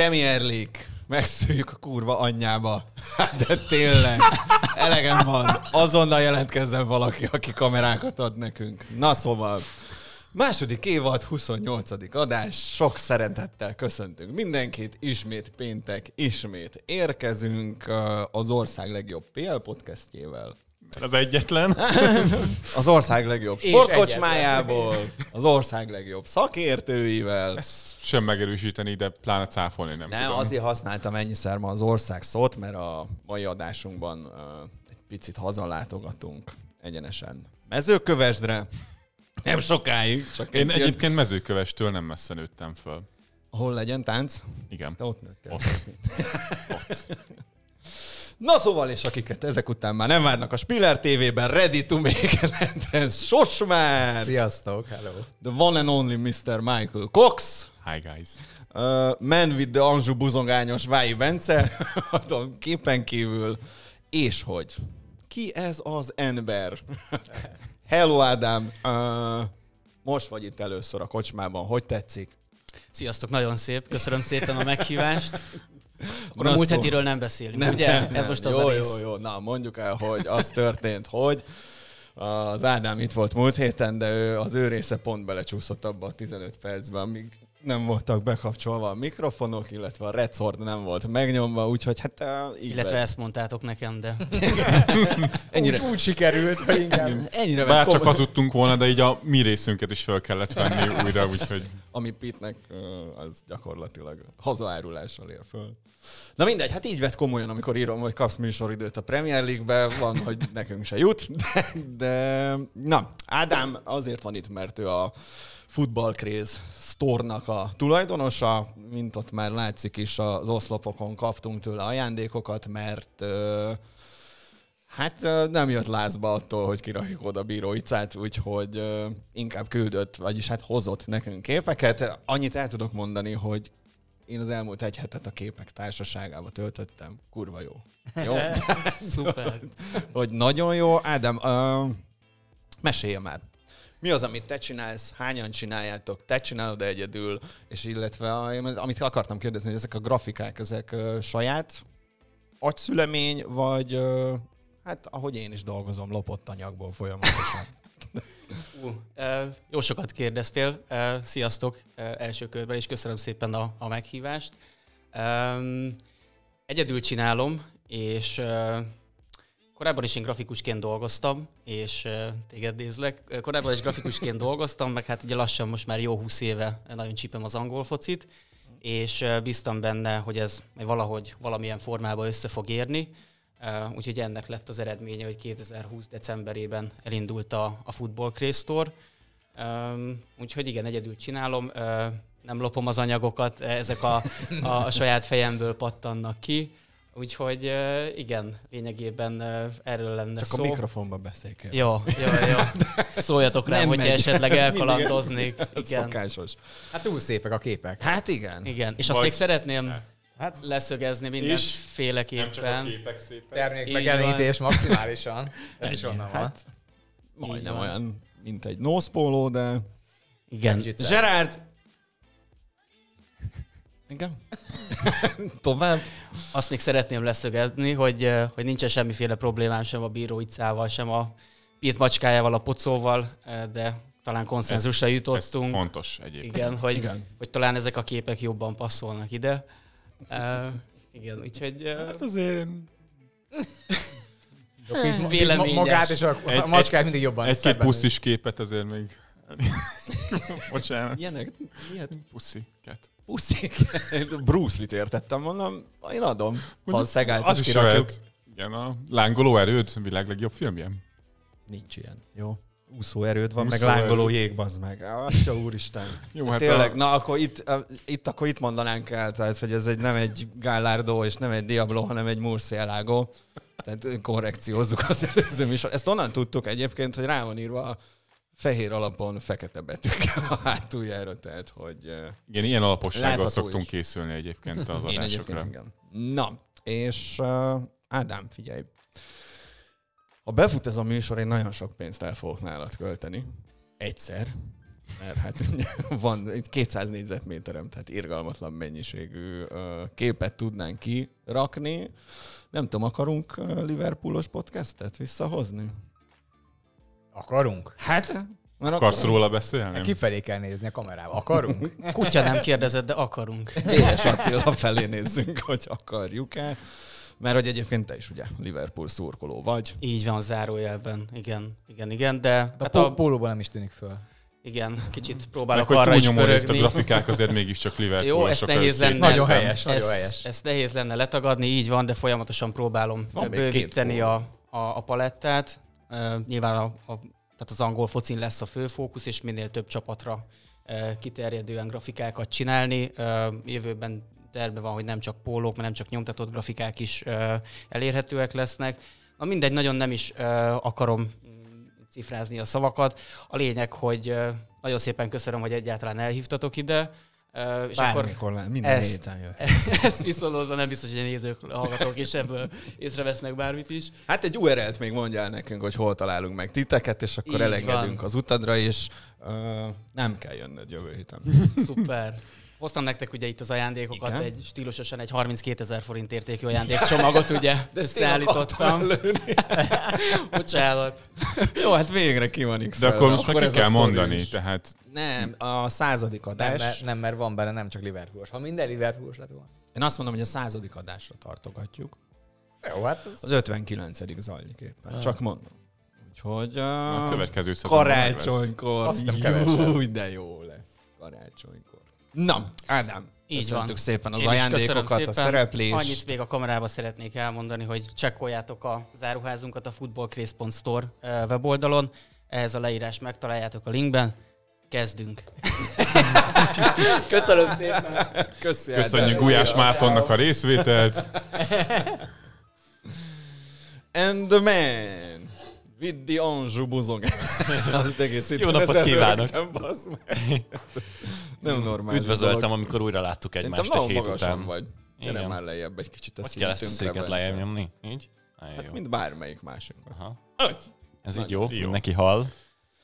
Premier League. Megszüljük a kurva anyjába. Hát de tényleg, elegem van. Azonnal jelentkezzen valaki, aki kamerákat ad nekünk. Na szóval, második évad, 28. adás. Sok szeretettel köszöntünk mindenkit. Ismét péntek, ismét érkezünk az ország legjobb PL podcastjével. Mert az egyetlen. Az ország legjobb sportkocsmájából, az ország legjobb szakértőivel. Ezt sem megerősíteni, de pláne cáfolni nem, nem tudom. azért használtam ennyiszer ma az ország szót, mert a mai adásunkban uh, egy picit hazalátogatunk egyenesen mezőkövesdre. Nem sokáig. Csak Én egyébként mezőkövestől nem messze nőttem föl. Hol legyen tánc? Igen. Te ott nőttél. Ott. ott. Na szóval, és akiket ezek után már nem várnak a Spiller TV-ben, ready to make an entrance, sos már! Sziasztok, hello! The one and only Mr. Michael Cox. Hi guys! Uh, man with the Anzsu buzongányos Vái Bence, adom képen kívül. És hogy? Ki ez az ember? hello Ádám! Uh, most vagy itt először a kocsmában, hogy tetszik? Sziasztok, nagyon szép, köszönöm szépen a meghívást. Akkor Na a múlt szó... hetiről nem beszélünk, nem, ugye? Nem, nem. Ez most az jó, a rész. Jó, jó, Na, mondjuk el, hogy az történt, hogy az Ádám itt volt múlt héten, de ő, az ő része pont belecsúszott abba a 15 percben, amíg nem voltak bekapcsolva a mikrofonok, illetve a record nem volt megnyomva, úgyhogy hát eh, így Illetve be. ezt mondtátok nekem, de... ennyire... Úgy, úgy sikerült, hogy inkább... Ennyire Bár csak hazudtunk volna, de így a mi részünket is fel kellett venni újra, úgyhogy... Ami Pitnek eh, az gyakorlatilag hazaárulással ér föl. Na mindegy, hát így vett komolyan, amikor írom, hogy kapsz műsoridőt a Premier League-be, van, hogy nekünk se jut, de, de... Na, Ádám azért van itt, mert ő a futballkréz sztornak a tulajdonosa, mint ott már látszik is az oszlopokon kaptunk tőle ajándékokat, mert hát nem jött lázba attól, hogy kirakjuk oda bíróicát, úgyhogy inkább küldött, vagyis hát hozott nekünk képeket. Annyit el tudok mondani, hogy én az elmúlt egy hetet a képek társaságába töltöttem. Kurva jó. Jó? Szuper. hogy nagyon jó. Ádám, uh, mesélje már mi az, amit te csinálsz, hányan csináljátok, te csinálod egyedül, és illetve amit akartam kérdezni, hogy ezek a grafikák, ezek saját agyszülemény, vagy hát ahogy én is dolgozom, lopott anyagból folyamatosan. Uh, jó sokat kérdeztél. sziasztok első körben, és köszönöm szépen a, a meghívást. egyedül csinálom, és Korábban is én grafikusként dolgoztam, és téged nézlek. Korábban is grafikusként dolgoztam, meg hát ugye lassan most már jó húsz éve nagyon csípem az angol focit, és bíztam benne, hogy ez valahogy valamilyen formában össze fog érni. Úgyhogy ennek lett az eredménye, hogy 2020 decemberében elindult a, a Football Crestor, Tour. Úgyhogy igen, egyedül csinálom, nem lopom az anyagokat, ezek a, a saját fejemből pattannak ki. Úgyhogy igen, lényegében erről lenne Csak szó. Csak a mikrofonban beszélj Jó, jó, jó. Szóljatok rám, hogy esetleg elkalandoznék. Igen. Szokásos. Hát túl szépek a képek. Hát igen. Igen, és Vagy... azt még szeretném hát, leszögezni mindenféleképpen. Nem csak a képek szépek. Termék megjelenítés maximálisan. Ez is onnan hát, van. Majdnem olyan, mint egy nószpóló, de... Igen. Zserárd, igen. Tovább. Azt még szeretném leszögezni, hogy, hogy nincsen semmiféle problémám sem a bíró icával, sem a pírt macskájával, a pocóval, de talán konszenzusra ez, jutottunk. Ez fontos egyébként. Igen hogy, igen, hogy talán ezek a képek jobban passzolnak ide. Uh, igen, úgyhogy... Uh... Hát azért... Véleményes. Magát és a, egy, a macskát egy, mindig jobban. Egy-két puszis képet azért még... Bocsánat. Ilyenek? Miért? Puszi. Ket puszik. Bruce Lee-t értettem, mondom, én adom. Mondjuk, ha Szegányt az is kirakjuk. igen, a lángoló erőd, világ legjobb filmje. Nincs ilyen. Jó. Úszó erőd van, Úszó meg lángoló erőd. jég, bazd meg. Atya úristen. Jó, hát Tényleg, a... na akkor itt, itt, akkor itt mondanánk el, tehát, hogy ez egy, nem egy Gállárdó és nem egy Diablo, hanem egy Murcielago. Tehát korrekciózzuk az előző műsor. Ezt onnan tudtuk egyébként, hogy rá van írva a fehér alapon fekete betűkkel a hátuljára, tehát hogy... Igen, ilyen alapossággal szoktunk is. készülni egyébként az Én adásokra. Egyébként igen. Na, és uh, Ádám, figyelj. Ha befut ez a műsor, én nagyon sok pénzt el fogok nálad költeni. Egyszer. Mert hát van 200 négyzetméterem, tehát irgalmatlan mennyiségű képet tudnánk kirakni. Nem tudom, akarunk Liverpoolos podcastet visszahozni? Akarunk? Hát, mert Akarsz róla beszélni? Kifelé kell nézni a kamerába. Akarunk? Kutya nem kérdezett, de akarunk. Éles Attila felé nézzünk, hogy akarjuk-e. Mert hogy egyébként te is ugye Liverpool szurkoló vagy. Így van, zárójelben. Igen, igen, igen, de... de hát a, a pólóban nem is tűnik föl. Igen, kicsit próbálok Meg, arra is pörögni. ezt a grafikák azért mégiscsak Liverpool. Jó, ezt nehéz lenne. Nagyon helyes, nagyon ezt, helyes. Ezt nehéz lenne letagadni, így van, de folyamatosan próbálom van bővíteni a, a, a palettát. Nyilván a, a, tehát az angol focin lesz a fő fókusz, és minél több csapatra kiterjedően grafikákat csinálni. Jövőben terve van, hogy nem csak pólók, mert nem csak nyomtatott grafikák is elérhetőek lesznek. Na mindegy, nagyon nem is akarom mm, cifrázni a szavakat. A lényeg, hogy nagyon szépen köszönöm, hogy egyáltalán elhívtatok ide. Uh, és Bármikor akkor minden ezt, héten jön. Ezt viszontlózva nem biztos, hogy a nézők, a hallgatók és ebből észrevesznek bármit is. Hát egy URL-t még mondjál nekünk, hogy hol találunk meg titeket, és akkor Így elegedünk van. az utadra, és uh, nem kell jönnöd jövő héten. Szuper. Hoztam nektek ugye itt az ajándékokat, Igen. egy stílusosan egy 32 ezer forint értékű ajándékcsomagot ugye De szállítottam. Bocsánat. Jó, hát végre ki van x De akkor most akkor meg ki kell mondani, is. tehát... Nem, a századik adás. Nem, mert, nem, mert van benne nem csak Liverpoolos. Ha minden liverpool lett volna. Én azt mondom, hogy a századik adásra tartogatjuk. Jó, hát az... az 59 zajlik éppen. Ah. Csak mondom. Úgyhogy a, a következő karácsonykor. Azt nem de jó lesz karácsonykor. Na, Ádám, így köszöntük van. szépen az Én ajándékokat, szépen. a szereplést. Annyit még a kamerába szeretnék elmondani, hogy csekkoljátok a záruházunkat a footballcraze.store weboldalon. Ehhez a leírás megtaláljátok a linkben. Kezdünk. Köszönöm szépen. Köszönjük, Köszönjük Gulyás Mártonnak a részvételt. And the man. Viddi Anzsú buzog. Jó napot kívánok! Nem normális. Üdvözöltem, amikor újra láttuk egymást egy hét után. vagy. Gyere Igen. már lejjebb egy kicsit a Hogy kell ezt a széket lejjebb nyomni? Így? hát, mint bármelyik másik. Aha. Ez így jó? Neki hal.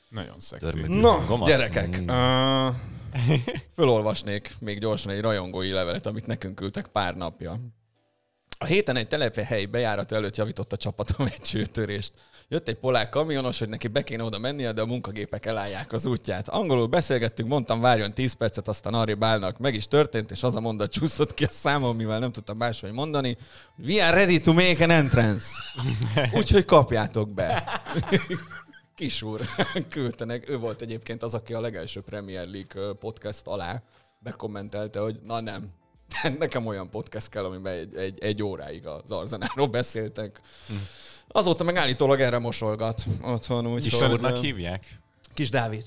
Nagyon szexi. Na, no, gyerekek. Mm. fölolvasnék még gyorsan egy rajongói levelet, amit nekünk küldtek pár napja. A héten egy telephely bejárat előtt javított a csapatom egy csőtörést. Jött egy polák kamionos, hogy neki be kéne oda mennie, de a munkagépek elállják az útját. Angolul beszélgettünk, mondtam, várjon 10 percet, aztán arrébb állnak. Meg is történt, és az a mondat csúszott ki a számom, mivel nem tudtam máshogy mondani. We are ready to make an entrance. Úgyhogy kapjátok be. Kis úr küldtenek. Ő volt egyébként az, aki a legelső Premier League podcast alá bekommentelte, hogy na nem, Nekem olyan podcast kell, amiben egy, egy, egy óráig az Arzenáról beszéltek. Hm. Azóta meg állítólag erre mosolgat otthon. Úgy Kis úrnak hívják? Kis Dávid.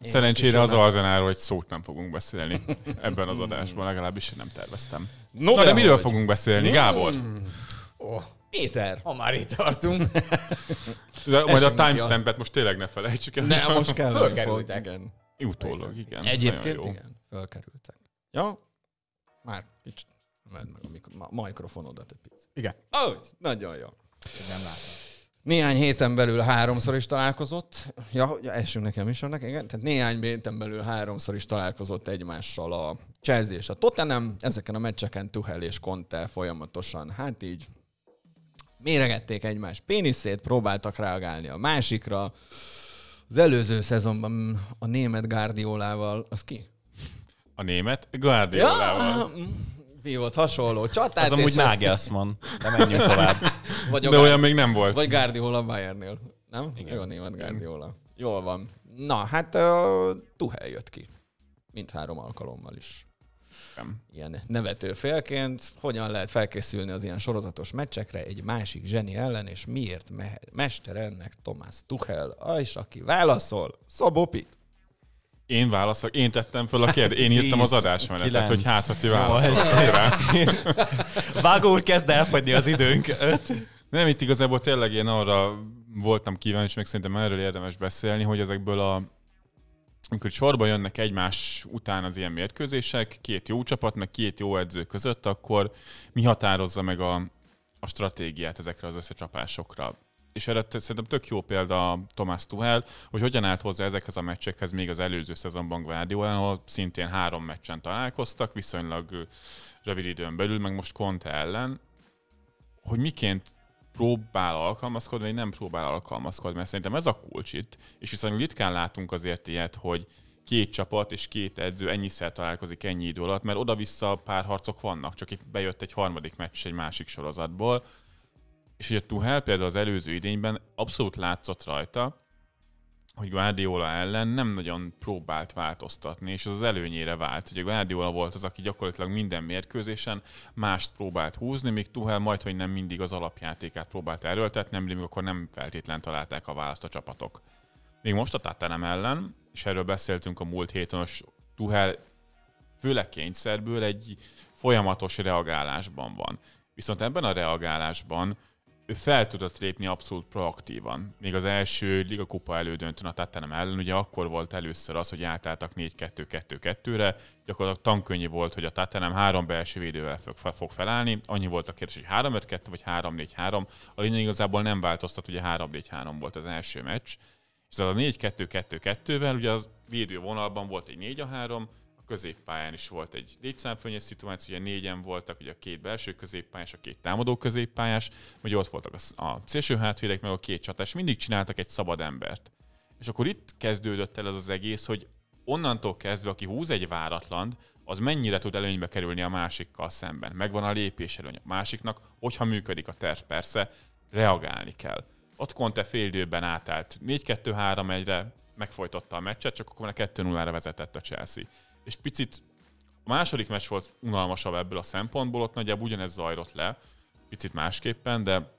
Én Szerencsére az Arzenáról egy szót nem fogunk beszélni ebben az adásban, legalábbis én nem terveztem. No, Na, de, de miről vagy. fogunk beszélni, mm. Gábor? Oh. Péter, Ha már itt tartunk. De majd a timestampet most tényleg ne felejtsük el. Ne, most kell. Fölkerültek. Utólag, igen. Egyébként igen, fölkerültek. Ja, már kicsit vedd meg a, mikro, ma, mikrofonodat egy picit. Igen. Ó, oh, nagyon jó. Én nem látom. Néhány héten belül háromszor is találkozott. Ja, ja esünk nekem is annak, igen. Tehát néhány héten belül háromszor is találkozott egymással a Chelsea és a Tottenham. Ezeken a meccseken Tuhel és Conte folyamatosan, hát így méregették egymás péniszét, próbáltak reagálni a másikra. Az előző szezonban a német Gárdiolával, az ki? A német Guardiolával. Ja, mi volt hasonló csatát. Ez amúgy Nagelsmann, de menjünk tovább. vagy de olyan még nem volt. Vagy Guardiola Bayernnél. Nem? Igen. Jó német Guardiola. Jól van. Na, hát uh, Tuhel jött ki. Mindhárom alkalommal is. Nem. Ilyen nevető félként. Hogyan lehet felkészülni az ilyen sorozatos meccsekre egy másik zseni ellen, és miért me- mester ennek Tomás Tuhel? És aki válaszol, Pit. Én válaszok, én tettem föl a kérdést, én írtam az adásmenetet, hogy hát, ha ti rá. Vágó úr, kezd elfogyni az időnk. Öt. Nem, itt igazából tényleg én arra voltam kíváncsi, meg szerintem erről érdemes beszélni, hogy ezekből a amikor sorba jönnek egymás után az ilyen mérkőzések, két jó csapat, meg két jó edző között, akkor mi határozza meg a, a stratégiát ezekre az összecsapásokra? és erre szerintem tök jó példa Thomas Tuhel, hogy hogyan állt hozzá ezekhez a meccsekhez még az előző szezonban Guardiola, ahol szintén három meccsen találkoztak, viszonylag rövid időn belül, meg most Conte ellen, hogy miként próbál alkalmazkodni, vagy nem próbál alkalmazkodni, mert szerintem ez a kulcs itt, és viszont ritkán látunk azért ilyet, hogy két csapat és két edző ennyiszer találkozik ennyi idő alatt, mert oda-vissza pár harcok vannak, csak itt bejött egy harmadik meccs egy másik sorozatból, és ugye Tuhel például az előző idényben abszolút látszott rajta, hogy Guardiola ellen nem nagyon próbált változtatni, és az az előnyére vált. Ugye Guardiola volt az, aki gyakorlatilag minden mérkőzésen mást próbált húzni, míg Tuhel majd, hogy nem mindig az alapjátékát próbált erőltetni, nem még akkor nem feltétlen találták a választ a csapatok. Még most a Tatanem ellen, és erről beszéltünk a múlt héten, Tuhel főleg kényszerből egy folyamatos reagálásban van. Viszont ebben a reagálásban ő fel tudott lépni abszolút proaktívan. Még az első Liga Kupa elődöntőn a Tatanem ellen, ugye akkor volt először az, hogy átálltak 4-2-2-2-re, gyakorlatilag tankönyvi volt, hogy a Tatanem három belső védővel fog, felállni, annyi volt a kérdés, hogy 3-5-2 vagy 3-4-3, a lényeg igazából nem változtat, ugye 3-4-3 volt az első meccs, és ez a 4-2-2-2-vel ugye az védővonalban volt egy 4 3, középpályán is volt egy létszámfönyes szituáció, ugye négyen voltak, ugye a két belső középpályás, a két támadó középpályás, vagy ott voltak a, a szélső hátvédek, meg a két csatás, mindig csináltak egy szabad embert. És akkor itt kezdődött el az az egész, hogy onnantól kezdve, aki húz egy váratlan, az mennyire tud előnybe kerülni a másikkal szemben. Megvan a lépés előny a másiknak, hogyha működik a terv persze, reagálni kell. Ott Conte fél időben átállt 4-2-3-1-re, megfojtotta a meccset, csak akkor már 2-0-ra vezetett a Chelsea és picit a második meccs volt unalmasabb ebből a szempontból, ott nagyjából ugyanez zajlott le, picit másképpen, de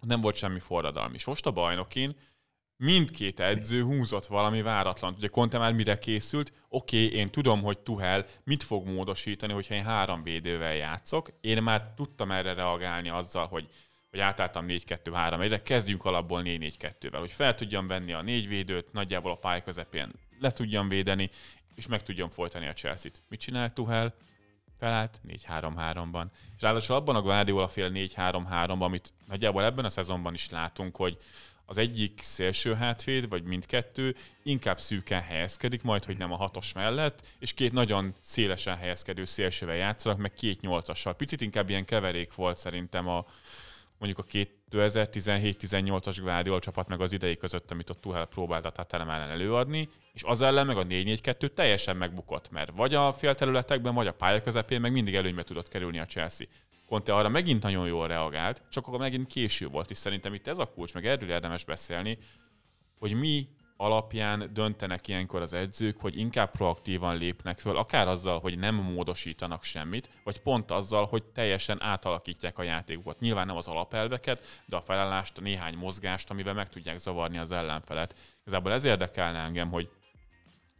nem volt semmi forradalom És most a bajnokin mindkét edző húzott valami váratlan. Ugye Conte már mire készült? Oké, okay, én tudom, hogy Tuhel mit fog módosítani, hogyha én három védővel játszok. Én már tudtam erre reagálni azzal, hogy hogy átálltam 4-2-3-1-re, kezdjünk alapból 4-4-2-vel, hogy fel tudjam venni a négy védőt, nagyjából a pály közepén le tudjam védeni, és meg tudjon folytani a Chelsea-t. Mit csinált Tuhel? Felállt 4-3-3-ban. És ráadásul abban a Guardiola fél 4-3-3-ban, amit nagyjából ebben a szezonban is látunk, hogy az egyik szélső hátvéd, vagy mindkettő inkább szűken helyezkedik, majd hogy nem a hatos mellett, és két nagyon szélesen helyezkedő szélsővel játszanak, meg két nyolcassal. Picit inkább ilyen keverék volt szerintem a, mondjuk a 2017-18-as Guardiola csapat meg az idei között, amit ott Tuhel próbáltat Tatelem ellen előadni, és az ellen meg a 4-4-2 teljesen megbukott, mert vagy a félterületekben, vagy a pálya közepén meg mindig előnybe tudott kerülni a Chelsea. Conte arra megint nagyon jól reagált, csak akkor megint késő volt, és szerintem itt ez a kulcs, meg erről érdemes beszélni, hogy mi alapján döntenek ilyenkor az edzők, hogy inkább proaktívan lépnek föl, akár azzal, hogy nem módosítanak semmit, vagy pont azzal, hogy teljesen átalakítják a játékukat. Nyilván nem az alapelveket, de a felállást, a néhány mozgást, amivel meg tudják zavarni az ellenfelet. Igazából ez érdekelne engem, hogy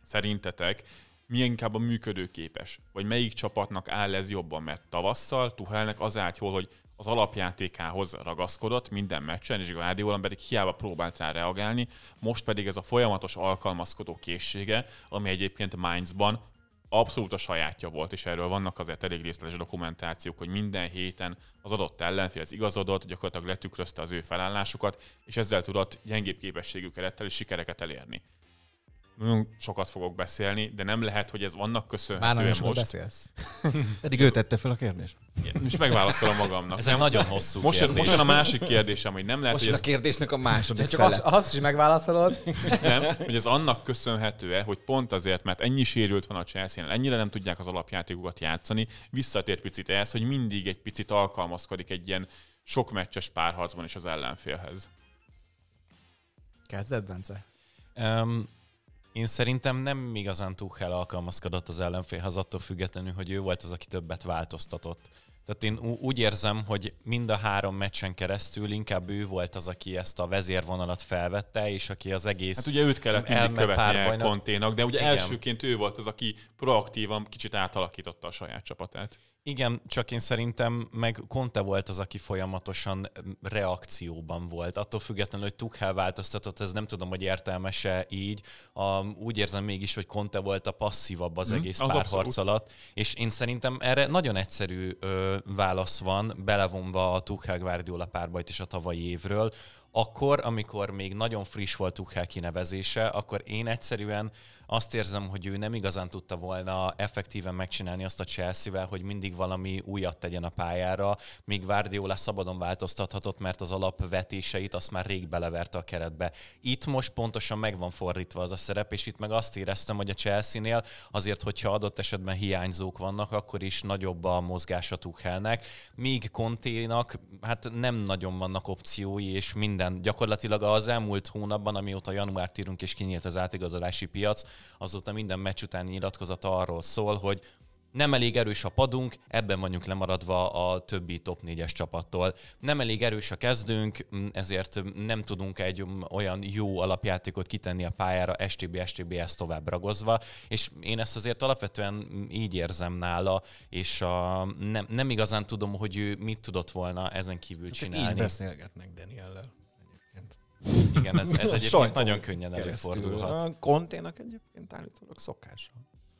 szerintetek mi inkább a működőképes, vagy melyik csapatnak áll ez jobban, mert tavasszal Tuhelnek az állt jól, hogy az alapjátékához ragaszkodott minden meccsen, és Guardiola pedig hiába próbált rá reagálni, most pedig ez a folyamatos alkalmazkodó készsége, ami egyébként Mainzban abszolút a sajátja volt, és erről vannak azért elég részletes dokumentációk, hogy minden héten az adott ellenfél az igazodott, gyakorlatilag letükrözte az ő felállásukat, és ezzel tudott gyengébb képességük erettel is sikereket elérni nagyon sokat fogok beszélni, de nem lehet, hogy ez annak köszönhetően Már nagyon most. beszélsz. Eddig ő tette fel a kérdést. Igen, és megválaszolom magamnak. Ez nem? egy nagyon hosszú most, kérdés. Most jön a másik kérdésem, hogy nem lehet, most hogy a kérdésnek a második Csak fele. Az, azt is megválaszolod. Nem, hogy ez annak köszönhető-e, hogy pont azért, mert ennyi sérült van a chelsea ennyire nem tudják az alapjátékokat játszani, visszatér picit ehhez, hogy mindig egy picit alkalmazkodik egy ilyen sok meccses párharcban is az ellenfélhez. Kezded, Bence? Um, én szerintem nem igazán Tuchel alkalmazkodott az ellenfélhez attól függetlenül, hogy ő volt az, aki többet változtatott. Tehát én úgy érzem, hogy mind a három meccsen keresztül inkább ő volt az, aki ezt a vezérvonalat felvette, és aki az egész... Hát ugye őt kellett elkövetni Konténak, de ugye Igen. elsőként ő volt az, aki proaktívan kicsit átalakította a saját csapatát. Igen, csak én szerintem meg Conte volt az, aki folyamatosan reakcióban volt. Attól függetlenül, hogy Tuchel változtatott, ez nem tudom, hogy értelmese így. A, úgy érzem mégis, hogy Conte volt a passzívabb az mm, egész az párharc alatt, és én szerintem erre nagyon egyszerű ö, válasz van, belevonva a Tuchel Guardiola párbajt és a tavalyi évről. Akkor, amikor még nagyon friss volt Tuchel kinevezése, akkor én egyszerűen azt érzem, hogy ő nem igazán tudta volna effektíven megcsinálni azt a Chelsea-vel, hogy mindig valami újat tegyen a pályára, míg Guardiola szabadon változtathatott, mert az alapvetéseit azt már rég beleverte a keretbe. Itt most pontosan meg van fordítva az a szerep, és itt meg azt éreztem, hogy a Chelsea-nél azért, hogyha adott esetben hiányzók vannak, akkor is nagyobb a mozgása Tuchelnek, míg Conténak hát nem nagyon vannak opciói, és minden. Gyakorlatilag az elmúlt hónapban, amióta január írunk és kinyílt az átigazolási piac, azóta minden meccs utáni nyilatkozata arról szól, hogy nem elég erős a padunk, ebben vagyunk lemaradva a többi top 4-es csapattól. Nem elég erős a kezdőnk, ezért nem tudunk egy olyan jó alapjátékot kitenni a pályára STB stb ezt tovább ragozva, és én ezt azért alapvetően így érzem nála, és a, nem, nem igazán tudom, hogy ő mit tudott volna ezen kívül hát csinálni. Így beszélgetnek Daniellel. Igen, ez, ez egyébként nagyon könnyen előfordulhat. A konténak egyébként állítólag szokása.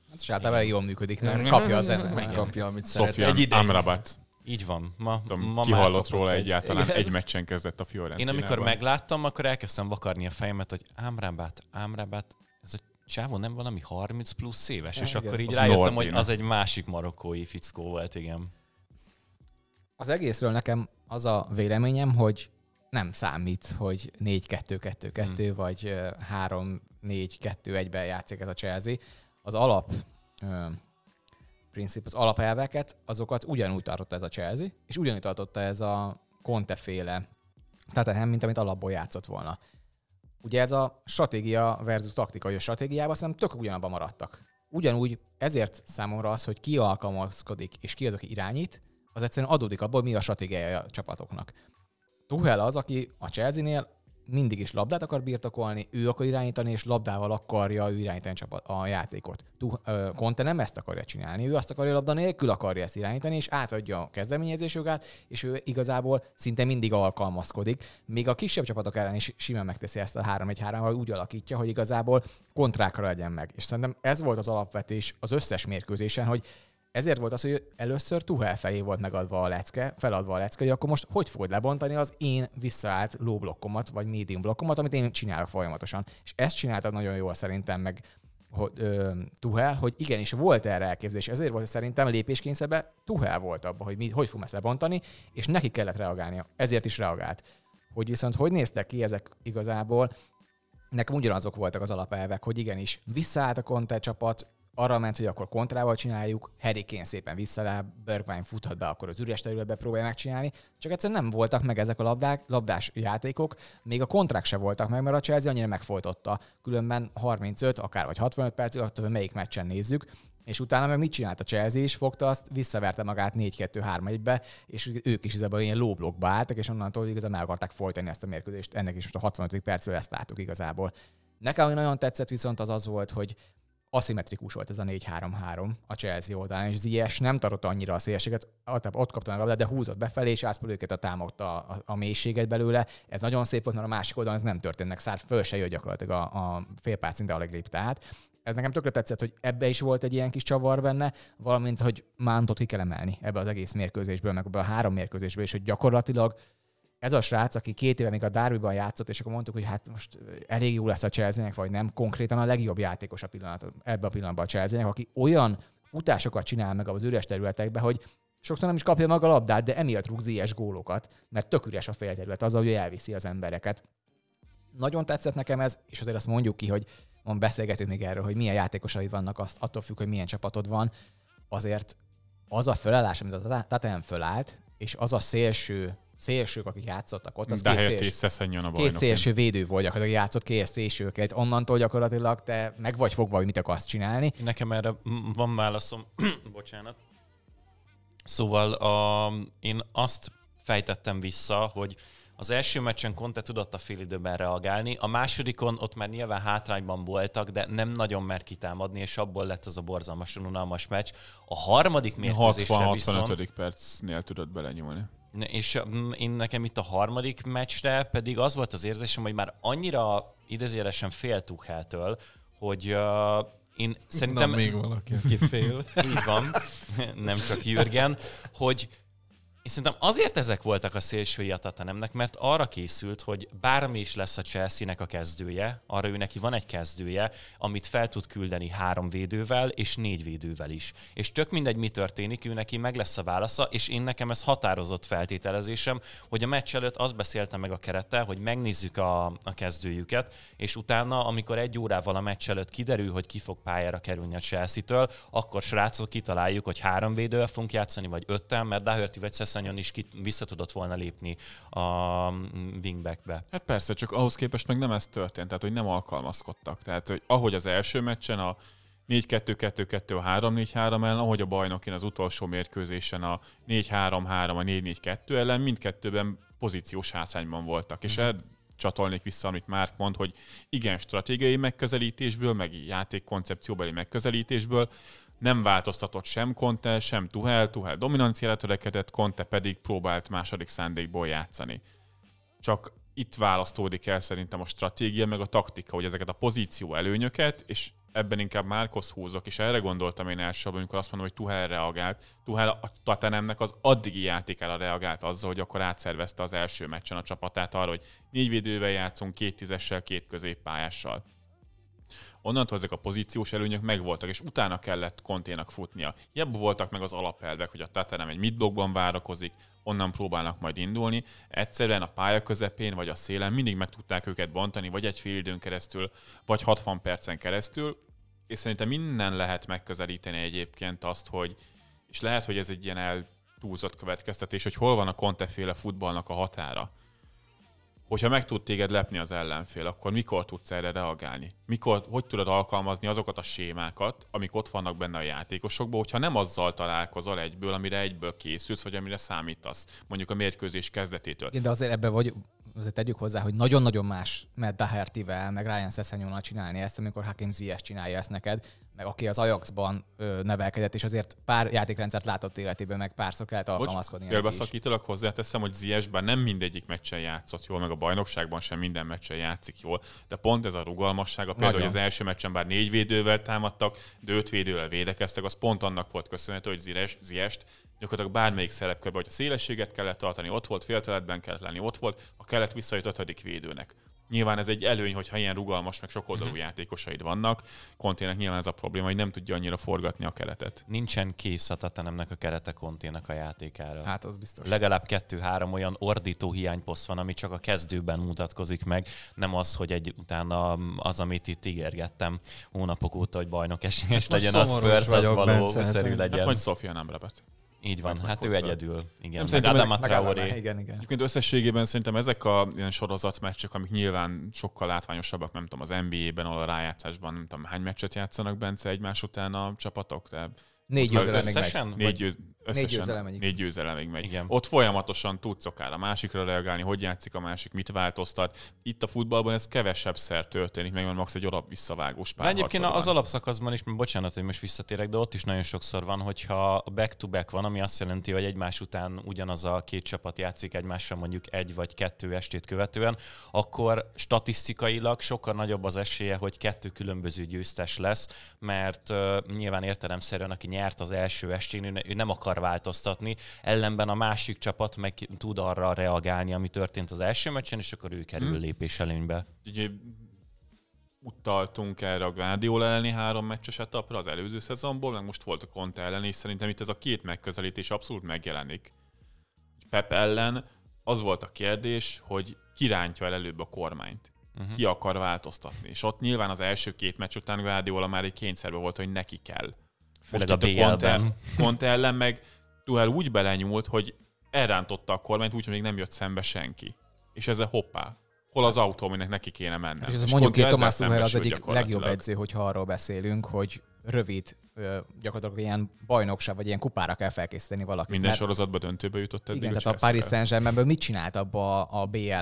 Hát, és általában jól működik, mert kapja az ember. Megkapja, amit szeret. Egy Amrabat. Így van. Ma, Tudom, ma ki hallott róla egy, egyáltalán? Igen. Egy meccsen kezdett a Fiorentinában. Én amikor megláttam, akkor elkezdtem vakarni a fejemet, hogy Amrabat, Amrabat, ez a csávó nem valami 30 plusz éves, igen. és akkor így az rájöttem, Nordina. hogy az egy másik marokkói fickó volt, igen. Az egészről nekem az a véleményem, hogy nem számít, hogy 4-2-2-2 hmm. vagy 3-4-2-1-ben játszik ez a Chelsea. Az alap ö, princip, az alapelveket, azokat ugyanúgy tartotta ez a Chelsea, és ugyanúgy tartotta ez a Conte-féle tehát Tottenham, mint amit alapból játszott volna. Ugye ez a stratégia versus taktika, hogy a stratégiában szerintem tök ugyanabban maradtak. Ugyanúgy ezért számomra az, hogy ki alkalmazkodik és ki az, aki irányít, az egyszerűen adódik abból, mi a stratégiája a csapatoknak. Tuhel az, aki a Chelsea-nél mindig is labdát akar birtokolni, ő akar irányítani, és labdával akarja ő irányítani csapat, a játékot. Conte nem ezt akarja csinálni, ő azt akarja, labda nélkül akarja ezt irányítani, és átadja a kezdeményezés jogát, és ő igazából szinte mindig alkalmazkodik. Még a kisebb csapatok ellen is simán megteszi ezt a 3-1-3-val, úgy alakítja, hogy igazából kontrákra legyen meg. És szerintem ez volt az alapvetés az összes mérkőzésen, hogy ezért volt az, hogy először Tuhel felé volt megadva a lecke, feladva a lecke, hogy akkor most hogy fogod lebontani az én visszaállt lóblokkomat, vagy médium blokkomat, amit én csinálok folyamatosan. És ezt csináltad nagyon jól szerintem, meg hogy, ö, Tuhel, hogy igenis volt erre elképzelés. Ezért volt szerintem lépéskényszerbe Tuhel volt abban, hogy mi, hogy fogom ezt lebontani, és neki kellett reagálnia. Ezért is reagált. Hogy viszont hogy néztek ki ezek igazából, nekem ugyanazok voltak az alapelvek, hogy igenis visszaállt a Conte csapat, arra ment, hogy akkor kontrával csináljuk, Harry Kane szépen visszaláb, Bergwijn futhat be, akkor az üres területbe próbálja megcsinálni, csak egyszerűen nem voltak meg ezek a labdák, labdás játékok, még a kontrák se voltak meg, mert a Chelsea annyira megfojtotta. Különben 35, akár vagy 65 percig, attól, hogy melyik meccsen nézzük, és utána meg mit csinált a Chelsea is, fogta azt, visszaverte magát 4-2-3-1-be, és ők is ebben ilyen lóblokba álltak, és onnantól igazán meg akarták folytani ezt a mérkőzést. Ennek is most a 65. percről ezt láttuk igazából. Nekem nagyon tetszett viszont az az volt, hogy aszimmetrikus volt ez a 4-3-3 a Chelsea oldalán, és Zies nem tartotta annyira a szélséget, ott kapta meg a labdát, de húzott befelé, és Ászpol őket a támadta a, a, mélységet belőle. Ez nagyon szép volt, mert a másik oldalon ez nem történt meg Szár föl se jött gyakorlatilag a, a félpárt szinte a lépte át. Ez nekem tökre tetszett, hogy ebbe is volt egy ilyen kis csavar benne, valamint, hogy Mántot ki kell emelni ebbe az egész mérkőzésből, meg ebbe a három mérkőzésből, és hogy gyakorlatilag ez a srác, aki két éve még a Derbyban játszott, és akkor mondtuk, hogy hát most elég jó lesz a chelsea vagy nem, konkrétan a legjobb játékos a pillanat, ebbe a pillanatban a chelsea aki olyan futásokat csinál meg az üres területekbe, hogy sokszor nem is kapja maga a labdát, de emiatt rúg gólokat, mert tök üres a félterület, az, hogy elviszi az embereket. Nagyon tetszett nekem ez, és azért azt mondjuk ki, hogy van beszélgetünk még erről, hogy milyen játékosai vannak, azt attól függ, hogy milyen csapatod van. Azért az a fölállás, amit a Tatán fölállt, és az a szélső szélsők, akik játszottak ott. Az De két, szélső, a két szélső védő volt, gyakorlatilag játszott két szélsőket. Onnantól gyakorlatilag te meg vagy fogva, hogy mit akarsz csinálni. Nekem erre van válaszom. Bocsánat. Szóval a, én azt fejtettem vissza, hogy az első meccsen Conte tudott a fél időben reagálni, a másodikon ott már nyilván hátrányban voltak, de nem nagyon mert kitámadni, és abból lett az a borzalmasan unalmas meccs. A harmadik mérkőzésre 60 viszont... 65. percnél tudott belenyúlni. És mm, én nekem itt a harmadik meccsre pedig az volt az érzésem, hogy már annyira idezélesen fél Tuchel-től, hogy uh, én szerintem... Nem még valaki. Ki fél, így van, nem csak Jürgen, hogy és szerintem azért ezek voltak a szélsői a Tatanemnek, mert arra készült, hogy bármi is lesz a Chelsea-nek a kezdője, arra ő neki van egy kezdője, amit fel tud küldeni három védővel és négy védővel is. És tök mindegy, mi történik, ő neki meg lesz a válasza, és én nekem ez határozott feltételezésem, hogy a meccs előtt azt beszéltem meg a kerettel, hogy megnézzük a, a kezdőjüket, és utána, amikor egy órával a meccs előtt kiderül, hogy ki fog pályára kerülni a Chelsea-től, akkor srácok kitaláljuk, hogy három védővel fogunk játszani, vagy ötten, mert Dahörti vagy viszonyon is ki, vissza volna lépni a mm, wingbackbe. Hát persze, csak ahhoz képest meg nem ez történt, tehát hogy nem alkalmazkodtak. Tehát, hogy ahogy az első meccsen a 4-2-2-2 3-4-3 ellen, ahogy a bajnokin az utolsó mérkőzésen a 4-3-3 a 4-4-2 ellen, mindkettőben pozíciós hátrányban voltak. Mm. És mhm. el csatolnék vissza, amit Márk mond, hogy igen, stratégiai megközelítésből, meg játékkoncepcióbeli megközelítésből nem változtatott sem Conte, sem Tuhel, Tuhel dominanciára törekedett, Conte pedig próbált második szándékból játszani. Csak itt választódik el szerintem a stratégia, meg a taktika, hogy ezeket a pozíció előnyöket, és ebben inkább Márkosz húzok, és erre gondoltam én elsősorban, amikor azt mondom, hogy Tuhel reagált. Tuhel a Tatanemnek az addigi játékára reagált azzal, hogy akkor átszervezte az első meccsen a csapatát arra, hogy négy védővel játszunk, két tízessel, két középpályással onnantól ezek a pozíciós előnyök megvoltak, és utána kellett konténak futnia. Jebb voltak meg az alapelvek, hogy a Tatarem egy midblockban várakozik, onnan próbálnak majd indulni. Egyszerűen a pálya közepén vagy a szélen mindig meg tudták őket bontani, vagy egy fél időn keresztül, vagy 60 percen keresztül, és szerintem minden lehet megközelíteni egyébként azt, hogy, és lehet, hogy ez egy ilyen eltúlzott következtetés, hogy hol van a konteféle futballnak a határa hogyha meg tud téged lepni az ellenfél, akkor mikor tudsz erre reagálni? Mikor, hogy tudod alkalmazni azokat a sémákat, amik ott vannak benne a játékosokban, hogyha nem azzal találkozol egyből, amire egyből készülsz, vagy amire számítasz, mondjuk a mérkőzés kezdetétől. Igen, de azért ebben vagy, azért tegyük hozzá, hogy nagyon-nagyon más mert Dahertivel meg Ryan sessegnon csinálni ezt, amikor Hakim Ziyech csinálja ezt neked, meg aki az Ajaxban ö, nevelkedett, és azért pár játékrendszert látott életében, meg párszor kellett alkalmazkodni. Félbeszakítalak, hozzáteszem, hogy Ziesben nem mindegyik meccsen játszott jól, meg a bajnokságban sem minden meccsen játszik jól, de pont ez a rugalmassága, például, Nagyon. hogy az első meccsen bár négy védővel támadtak, de öt védővel védekeztek, az pont annak volt köszönhető, hogy Zies, Ziest gyakorlatilag bármelyik szerepkörben, hogy a szélességet kellett tartani, ott volt, félteletben kellett lenni, ott volt, a kellett visszajött ötödik védőnek Nyilván ez egy előny, hogyha ilyen rugalmas, meg sokoldalú uh-huh. játékosaid vannak. Kontének nyilván ez a probléma, hogy nem tudja annyira forgatni a keretet. Nincsen kész a tetenemnek a kerete kontének a játékára. Hát az biztos. Legalább kettő-három olyan ordító hiányposzt van, ami csak a kezdőben mutatkozik meg. Nem az, hogy egy utána az, amit itt ígérgettem hónapok óta, hogy bajnok esélyes legyen, az Spurs, az való, hát, szerű hát legyen. Hát hogy Sofia nem repet. Így van, hát ő egyedül. Igen, nem hát meg Adam Traoré. Igen, igen. Egyébként összességében szerintem ezek a ilyen sorozatmeccsek, amik nyilván sokkal látványosabbak, nem tudom, az NBA-ben, ahol a rájátszásban, nem tudom, hány meccset játszanak Bence egymás után a csapatok, de Négy győzelemig megy. Négy, győz, négy győzelem, Négy megy. Igen. Ott folyamatosan tudsz akár a másikra reagálni, hogy játszik a másik, mit változtat. Itt a futballban ez kevesebb szer történik, meg van max egy alap visszavágós pár. egyébként harcodban. az alapszakaszban is, bocsánat, hogy most visszatérek, de ott is nagyon sokszor van, hogyha back-to-back van, ami azt jelenti, hogy egymás után ugyanaz a két csapat játszik egymással mondjuk egy vagy kettő estét követően, akkor statisztikailag sokkal nagyobb az esélye, hogy kettő különböző győztes lesz, mert uh, nyilván értelemszerűen, aki nyert az első estén, ő, ne, ő nem akar változtatni, ellenben a másik csapat meg tud arra reagálni, ami történt az első meccsen, és akkor ő kerül hmm. lépés előnybe. Ugye utaltunk erre a Guardiola elleni három meccses etapra az előző szezonból, meg most volt a Conte ellen, és szerintem itt ez a két megközelítés abszolút megjelenik. Pep ellen az volt a kérdés, hogy kirántja el előbb a kormányt. Uh-huh. Ki akar változtatni. És ott nyilván az első két meccs után Guardiola már egy kényszerbe volt, hogy neki kell főleg a BL-ben. Pont, el, pont ellen, meg Tuhel úgy belenyúlt, hogy elrántotta a kormányt, úgyhogy még nem jött szembe senki. És ezzel hoppá, hol az autó, aminek neki kéne menni? Hát, és, és mondjuk, hogy Tomás Tuhel az egyik legjobb edző, hogyha arról beszélünk, hogy rövid gyakorlatilag ilyen bajnokság, vagy ilyen kupára kell felkészíteni valakit. Minden mert... sorozatban döntőbe jutott eddig. Igen, tehát a, Paris saint mit csinált abba a BL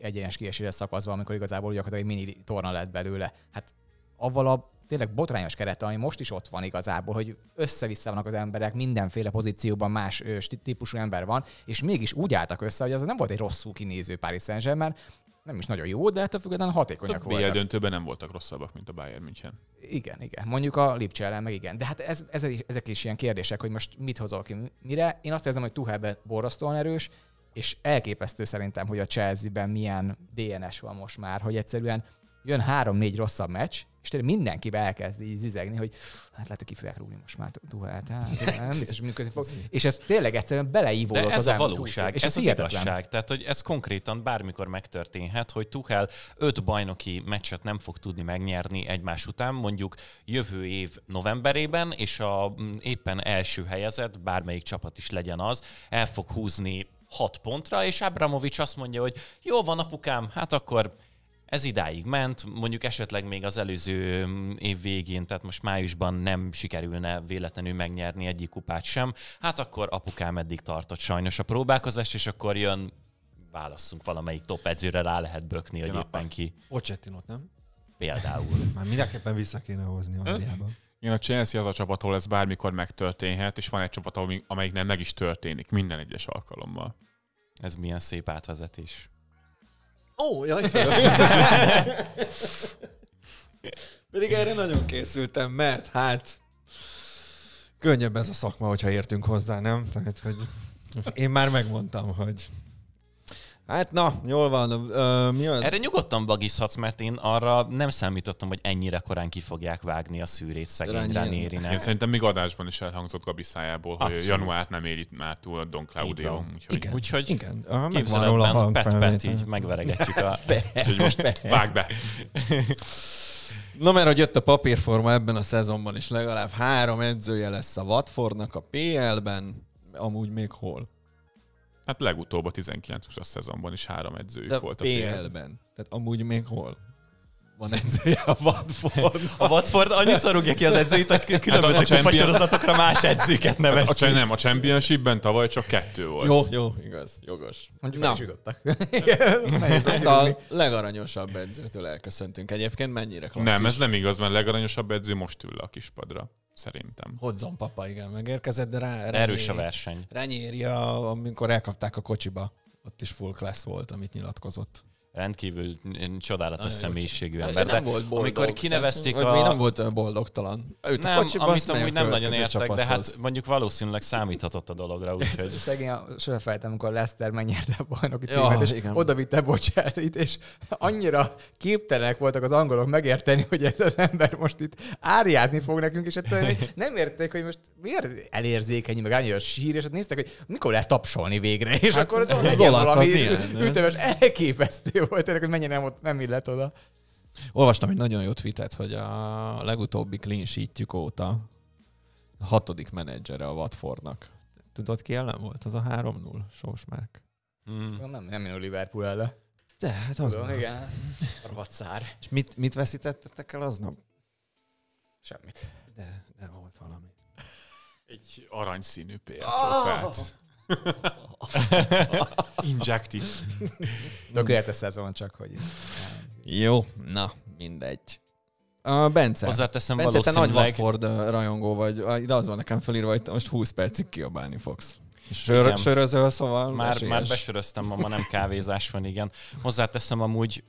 egyenes kiesésre szakaszban, amikor igazából gyakorlatilag egy mini torna lett belőle? Hát avval a tényleg botrányos keret, ami most is ott van igazából, hogy össze-vissza vannak az emberek, mindenféle pozícióban más típusú ember van, és mégis úgy álltak össze, hogy az nem volt egy rosszul kinéző Paris saint nem is nagyon jó, de a függetlenül hatékonyak voltak. A döntőben nem voltak rosszabbak, mint a Bayern München. Igen, igen. Mondjuk a Lipcse ellen meg igen. De hát ez, ez, ezek is ilyen kérdések, hogy most mit hozol ki, mire. Én azt érzem, hogy Tuhelben borzasztóan erős, és elképesztő szerintem, hogy a Chelsea-ben milyen DNS van most már, hogy egyszerűen jön három-négy rosszabb meccs, és tényleg mindenki elkezd így zizegni, hogy hát lehet, hogy ki fogják rúgni most már duhát, hát, nem biztos, hogy fog. És ez tényleg egyszerűen beleívódott De ez az a valóság, és ez, ez az hihetetlen. igazság. Tehát, hogy ez konkrétan bármikor megtörténhet, hogy Tuchel öt bajnoki meccset nem fog tudni megnyerni egymás után, mondjuk jövő év novemberében, és a mm, éppen első helyezett, bármelyik csapat is legyen az, el fog húzni hat pontra, és Abramovics azt mondja, hogy jó van apukám, hát akkor ez idáig ment, mondjuk esetleg még az előző mm, év végén, tehát most májusban nem sikerülne véletlenül megnyerni egyik kupát sem. Hát akkor apukám eddig tartott sajnos a próbálkozás, és akkor jön válasszunk valamelyik top edzőre, rá lehet bökni, hogy Jön, éppen ki. Ocsettinot, nem? Például. Már mindenképpen vissza kéne hozni Angliába. Igen, a Chelsea az a csapat, ahol ez bármikor megtörténhet, és van egy csapat, nem meg is történik minden egyes alkalommal. Ez milyen szép átvezetés. Ó, jaj, itt Pedig erre nagyon készültem, mert hát könnyebb ez a szakma, hogyha értünk hozzá, nem? Tehát, hogy én már megmondtam, hogy Hát na, jól van. Ö, mi az? Erre nyugodtan bagizhatsz, mert én arra nem számítottam, hogy ennyire korán ki fogják vágni a szűrét szegény Ranérinek. Én szerintem még adásban is elhangzott Gabi szájából, hogy Abszolút. januárt nem éri már túl a Don Claudio. Úgyhogy, igen, úgyhogy igen. képzeletben pet, pet így megveregetjük a... Be. Úgyhogy most be. vágd be. Na mert hogy jött a papírforma ebben a szezonban is legalább három edzője lesz a Watfordnak a PL-ben, amúgy még hol? Hát legutóbb a 19-20-as szezonban is három edzőjük De volt a PL-ben. Tehát amúgy még hol? van edzője a Watford. A Watford annyi rúgja ki az edzőit, hát a különböző hát a sorozatokra más edzőket nevez. Hát a, nem, a Championship-ben tavaly csak kettő volt. Jó, jó, igaz, jogos. Mondjuk Na. Hát a legaranyosabb edzőtől elköszöntünk. Egyébként mennyire klasszis. Nem, ez nem igaz, mert legaranyosabb edző most ül a kispadra szerintem. Hodzon papa, igen, megérkezett, de rá, rá Erős a verseny. Rányéri, amikor elkapták a kocsiba. Ott is full class volt, amit nyilatkozott rendkívül csodálatos személyiségű ember. De nem volt boldog, amikor kinevezték a... nem volt boldogtalan. Őt nem, a kocsiba, amit amúgy nem nagyon értek, csapathoz. de hát mondjuk valószínűleg számíthatott a dologra. Úgyhogy... Szegény, sose fejtem, amikor Leszter megnyerte a bajnoki címet, ja, és igen. oda vitte bocsánat, és annyira képtelenek voltak az angolok megérteni, hogy ez az ember most itt áriázni fog nekünk, és egyszerűen nem érték, hogy most miért elérzékeny, meg annyira sír, és ott néztek, hogy mikor lehet tapsolni végre, és hát akkor az, az, az, az, az, az, az, az, az, az, az, az, az, az, jó volt ennek, hogy mennyi nem, nem illet oda. Olvastam egy nagyon jó tweetet, hogy a legutóbbi clean sheetjük óta a hatodik menedzsere a Watfordnak. Tudod, ki ellen volt? Az a 3-0, Márk. Mm. Nem, nem jön Liverpool ellen. De, hát az Tudom, igen. Racár. És mit, mit veszítettetek el aznap? Semmit. De, de volt valami. Egy aranyszínű ah! például. Oh! Inject it. Tökéletes hát szezon csak, hogy... Jó, na, mindegy. A Bence. Hozzáteszem Bence, valószínűleg... te nagy Watford rajongó vagy, Ide az van nekem felírva, hogy most 20 percig kiabálni fogsz. Sör, sörözöl, szóval... Már, már besöröztem, ma nem kávézás van, igen. Hozzáteszem amúgy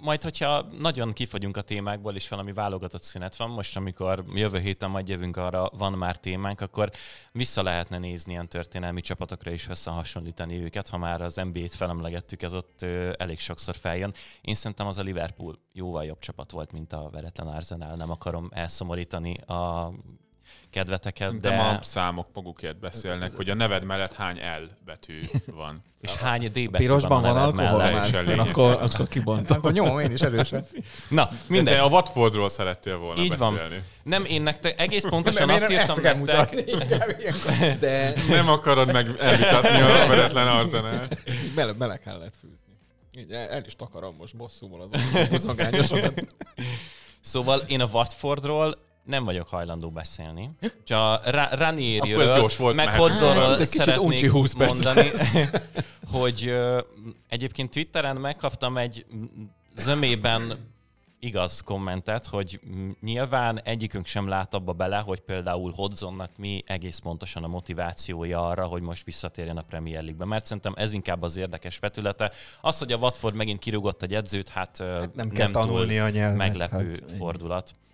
majd, hogyha nagyon kifagyunk a témákból, és valami válogatott szünet van, most, amikor jövő héten majd jövünk arra, van már témánk, akkor vissza lehetne nézni ilyen történelmi csapatokra is összehasonlítani őket, ha már az NBA-t felemlegettük, ez ott elég sokszor feljön. Én szerintem az a Liverpool jóval jobb csapat volt, mint a veretlen Arsenal, nem akarom elszomorítani a kedveteket. De, de a számok magukért beszélnek, hogy a neved mellett hány L betű van. És hány D betű a Pirosban van, van alkohol már, akkor, akkor kibontom. Akkor nyomom én is erősen. Na, minden. De a Watfordról szerettél volna Így beszélni. Nem, én nektek egész pontosan nem, azt írtam nektek. Mutatni, de... Nem akarod meg elvitatni a veretlen arzenát. Bele, bele kellett fűzni. Így el is takarom most bosszúval az a Szóval én a Watfordról nem vagyok hajlandó beszélni. Csak Ra- Ranieriről, gyors volt meg Hodzorról hát szeretnék mondani, hogy ö, egyébként Twitteren megkaptam egy zömében igaz kommentet, hogy nyilván egyikünk sem lát abba bele, hogy például Hodzonnak mi egész pontosan a motivációja arra, hogy most visszatérjen a Premier League-be. Mert szerintem ez inkább az érdekes vetülete. Az, hogy a Watford megint kirúgott egy edzőt, hát, hát nem, nem kell túl tanulni a nyelvet, meglepő hát, fordulat. Így.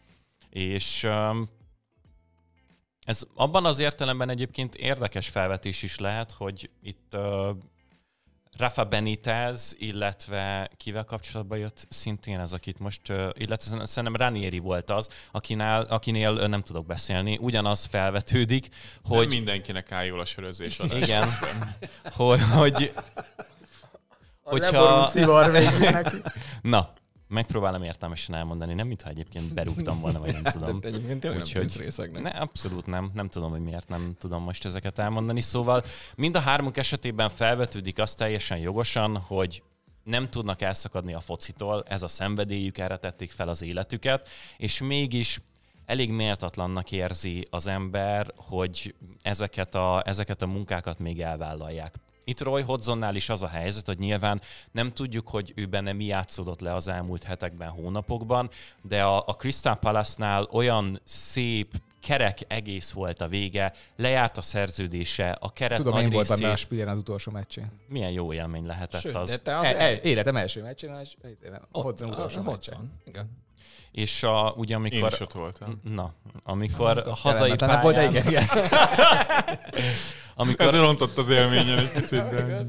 És ez abban az értelemben egyébként érdekes felvetés is lehet, hogy itt Rafa Benitez, illetve kivel kapcsolatban jött szintén ez, akit most, illetve szerintem Ranieri volt az, akinál, akinél nem tudok beszélni, ugyanaz felvetődik, hogy... Nem mindenkinek áll jól a sörözés. Adás. Igen, hogy, hogy, a hogyha... Na, megpróbálom értelmesen elmondani, nem mintha egyébként berúgtam volna, vagy nem hát tudom. De egyébként tényleg Úgyhogy, nem tűnsz részegnek. Ne, abszolút nem. Nem tudom, hogy miért nem tudom most ezeket elmondani. Szóval mind a hármuk esetében felvetődik azt teljesen jogosan, hogy nem tudnak elszakadni a focitól, ez a szenvedélyük, erre tették fel az életüket, és mégis elég méltatlannak érzi az ember, hogy ezeket a, ezeket a munkákat még elvállalják. Itt Roy Hodzonnál is az a helyzet, hogy nyilván nem tudjuk, hogy ő benne mi játszódott le az elmúlt hetekben, hónapokban, de a, a Crystal Palace-nál olyan szép, kerek egész volt a vége, lejárt a szerződése, a keret Tudom, nagy én részé... voltam a Spiren az utolsó meccsén. Milyen jó élmény lehetett Sőt, az. De te az e, e- életem első meccsén, és életem, Hodzon utolsó a, meccsen. Igen és a, ugye amikor... Én is ott voltam. Na, amikor a hazai pályán... Volt, igen, igen. amikor... Ez rontott az élményem egy picit, de...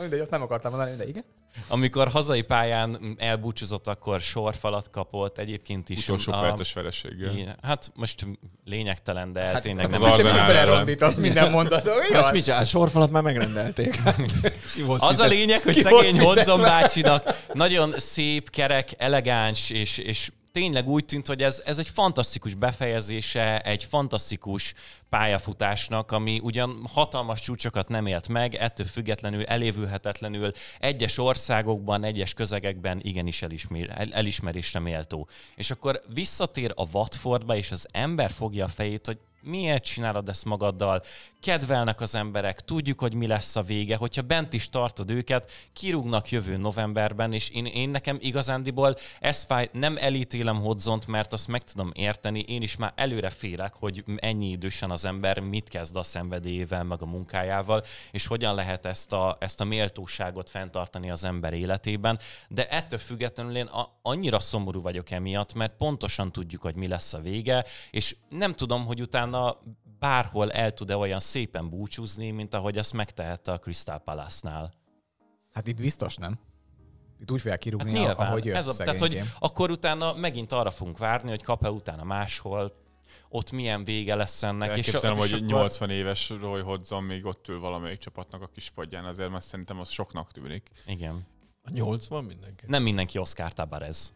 Mindegy, azt nem akartam mondani, de igen. Amikor hazai pályán elbúcsúzott, akkor sorfalat kapott, egyébként is. Utolsó a... perces vereséggel. Igen, hát most lényegtelen, de hát, tényleg az hát nem. Az belerondít, azt minden mondatom. Most mit csinál? Sorfalat már megrendelték. volt az fizet? a lényeg, hogy Ki szegény Hodzon bácsinak nagyon szép, kerek, elegáns és, és tényleg úgy tűnt, hogy ez, ez egy fantasztikus befejezése, egy fantasztikus pályafutásnak, ami ugyan hatalmas csúcsokat nem élt meg, ettől függetlenül, elévülhetetlenül egyes országokban, egyes közegekben igenis elismer, el, elismerésre méltó. És akkor visszatér a Watfordba, és az ember fogja a fejét, hogy miért csinálod ezt magaddal, kedvelnek az emberek, tudjuk, hogy mi lesz a vége, hogyha bent is tartod őket, kirúgnak jövő novemberben, és én, én nekem igazándiból ez fáj, nem elítélem Hodzont, mert azt meg tudom érteni, én is már előre félek, hogy ennyi idősen az ember mit kezd a szenvedélyével, meg a munkájával, és hogyan lehet ezt a, ezt a méltóságot fenntartani az ember életében, de ettől függetlenül én a, annyira szomorú vagyok emiatt, mert pontosan tudjuk, hogy mi lesz a vége, és nem tudom, hogy utána utána bárhol el tud-e olyan szépen búcsúzni, mint ahogy azt megtehette a Crystal Palace-nál. Hát itt biztos nem. Itt úgy fogják kirúgni, hát nyilván, ahogy jött ez a, Tehát, hogy akkor utána megint arra fogunk várni, hogy kap-e utána máshol, ott milyen vége lesz ennek. Én és, és hogy akkor... 80 éves Roy Hodgson még ott ül valamelyik csapatnak a kispadján, azért mert szerintem az soknak tűnik. Igen. A 80 mindenki? Nem mindenki Oscar Tabarez.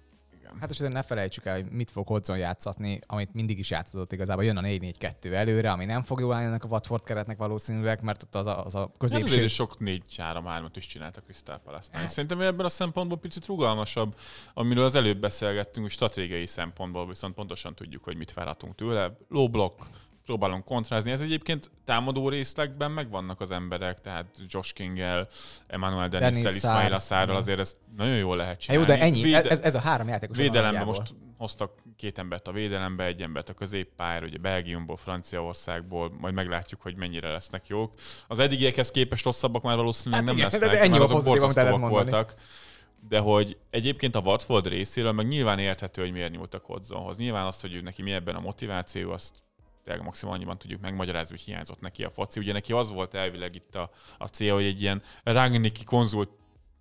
Igen. Hát és ne felejtsük el, hogy mit fog Hodzon játszatni, amit mindig is játszott igazából. Jön a 4-4-2 előre, ami nem fog jól állni ennek a Watford keretnek valószínűleg, mert ott az a, az a középső... Hát sok 4-3-3-at is csinált a Crystal palace hát. Szerintem ebben a szempontból picit rugalmasabb, amiről az előbb beszélgettünk, stratégiai szempontból viszont pontosan tudjuk, hogy mit várhatunk tőle. Low block, próbálom kontrázni. Ez egyébként támadó részlegben megvannak az emberek, tehát Josh King-el, Emmanuel Dennis-el, Ismail Assárral, mhm. azért ez nagyon jól lehet csinálni. jó, de ennyi, Véde... ez, ez, a három játékos. Védelemben most hoztak két embert a védelembe, egy embert a középpályára, ugye Belgiumból, Franciaországból, majd meglátjuk, hogy mennyire lesznek jók. Az eddigiekhez képest rosszabbak már valószínűleg hát nem igen, lesznek, de ennyi mert azok borzasztóak voltak de hogy egyébként a Watford részéről meg nyilván érthető, hogy miért nyúltak Hodzonhoz. Nyilván azt, hogy ő neki mi ebben a motiváció, azt tényleg maximum annyiban tudjuk megmagyarázni, hogy hiányzott neki a foci. Ugye neki az volt elvileg itt a, a cél, hogy egy ilyen Rangniki konzult,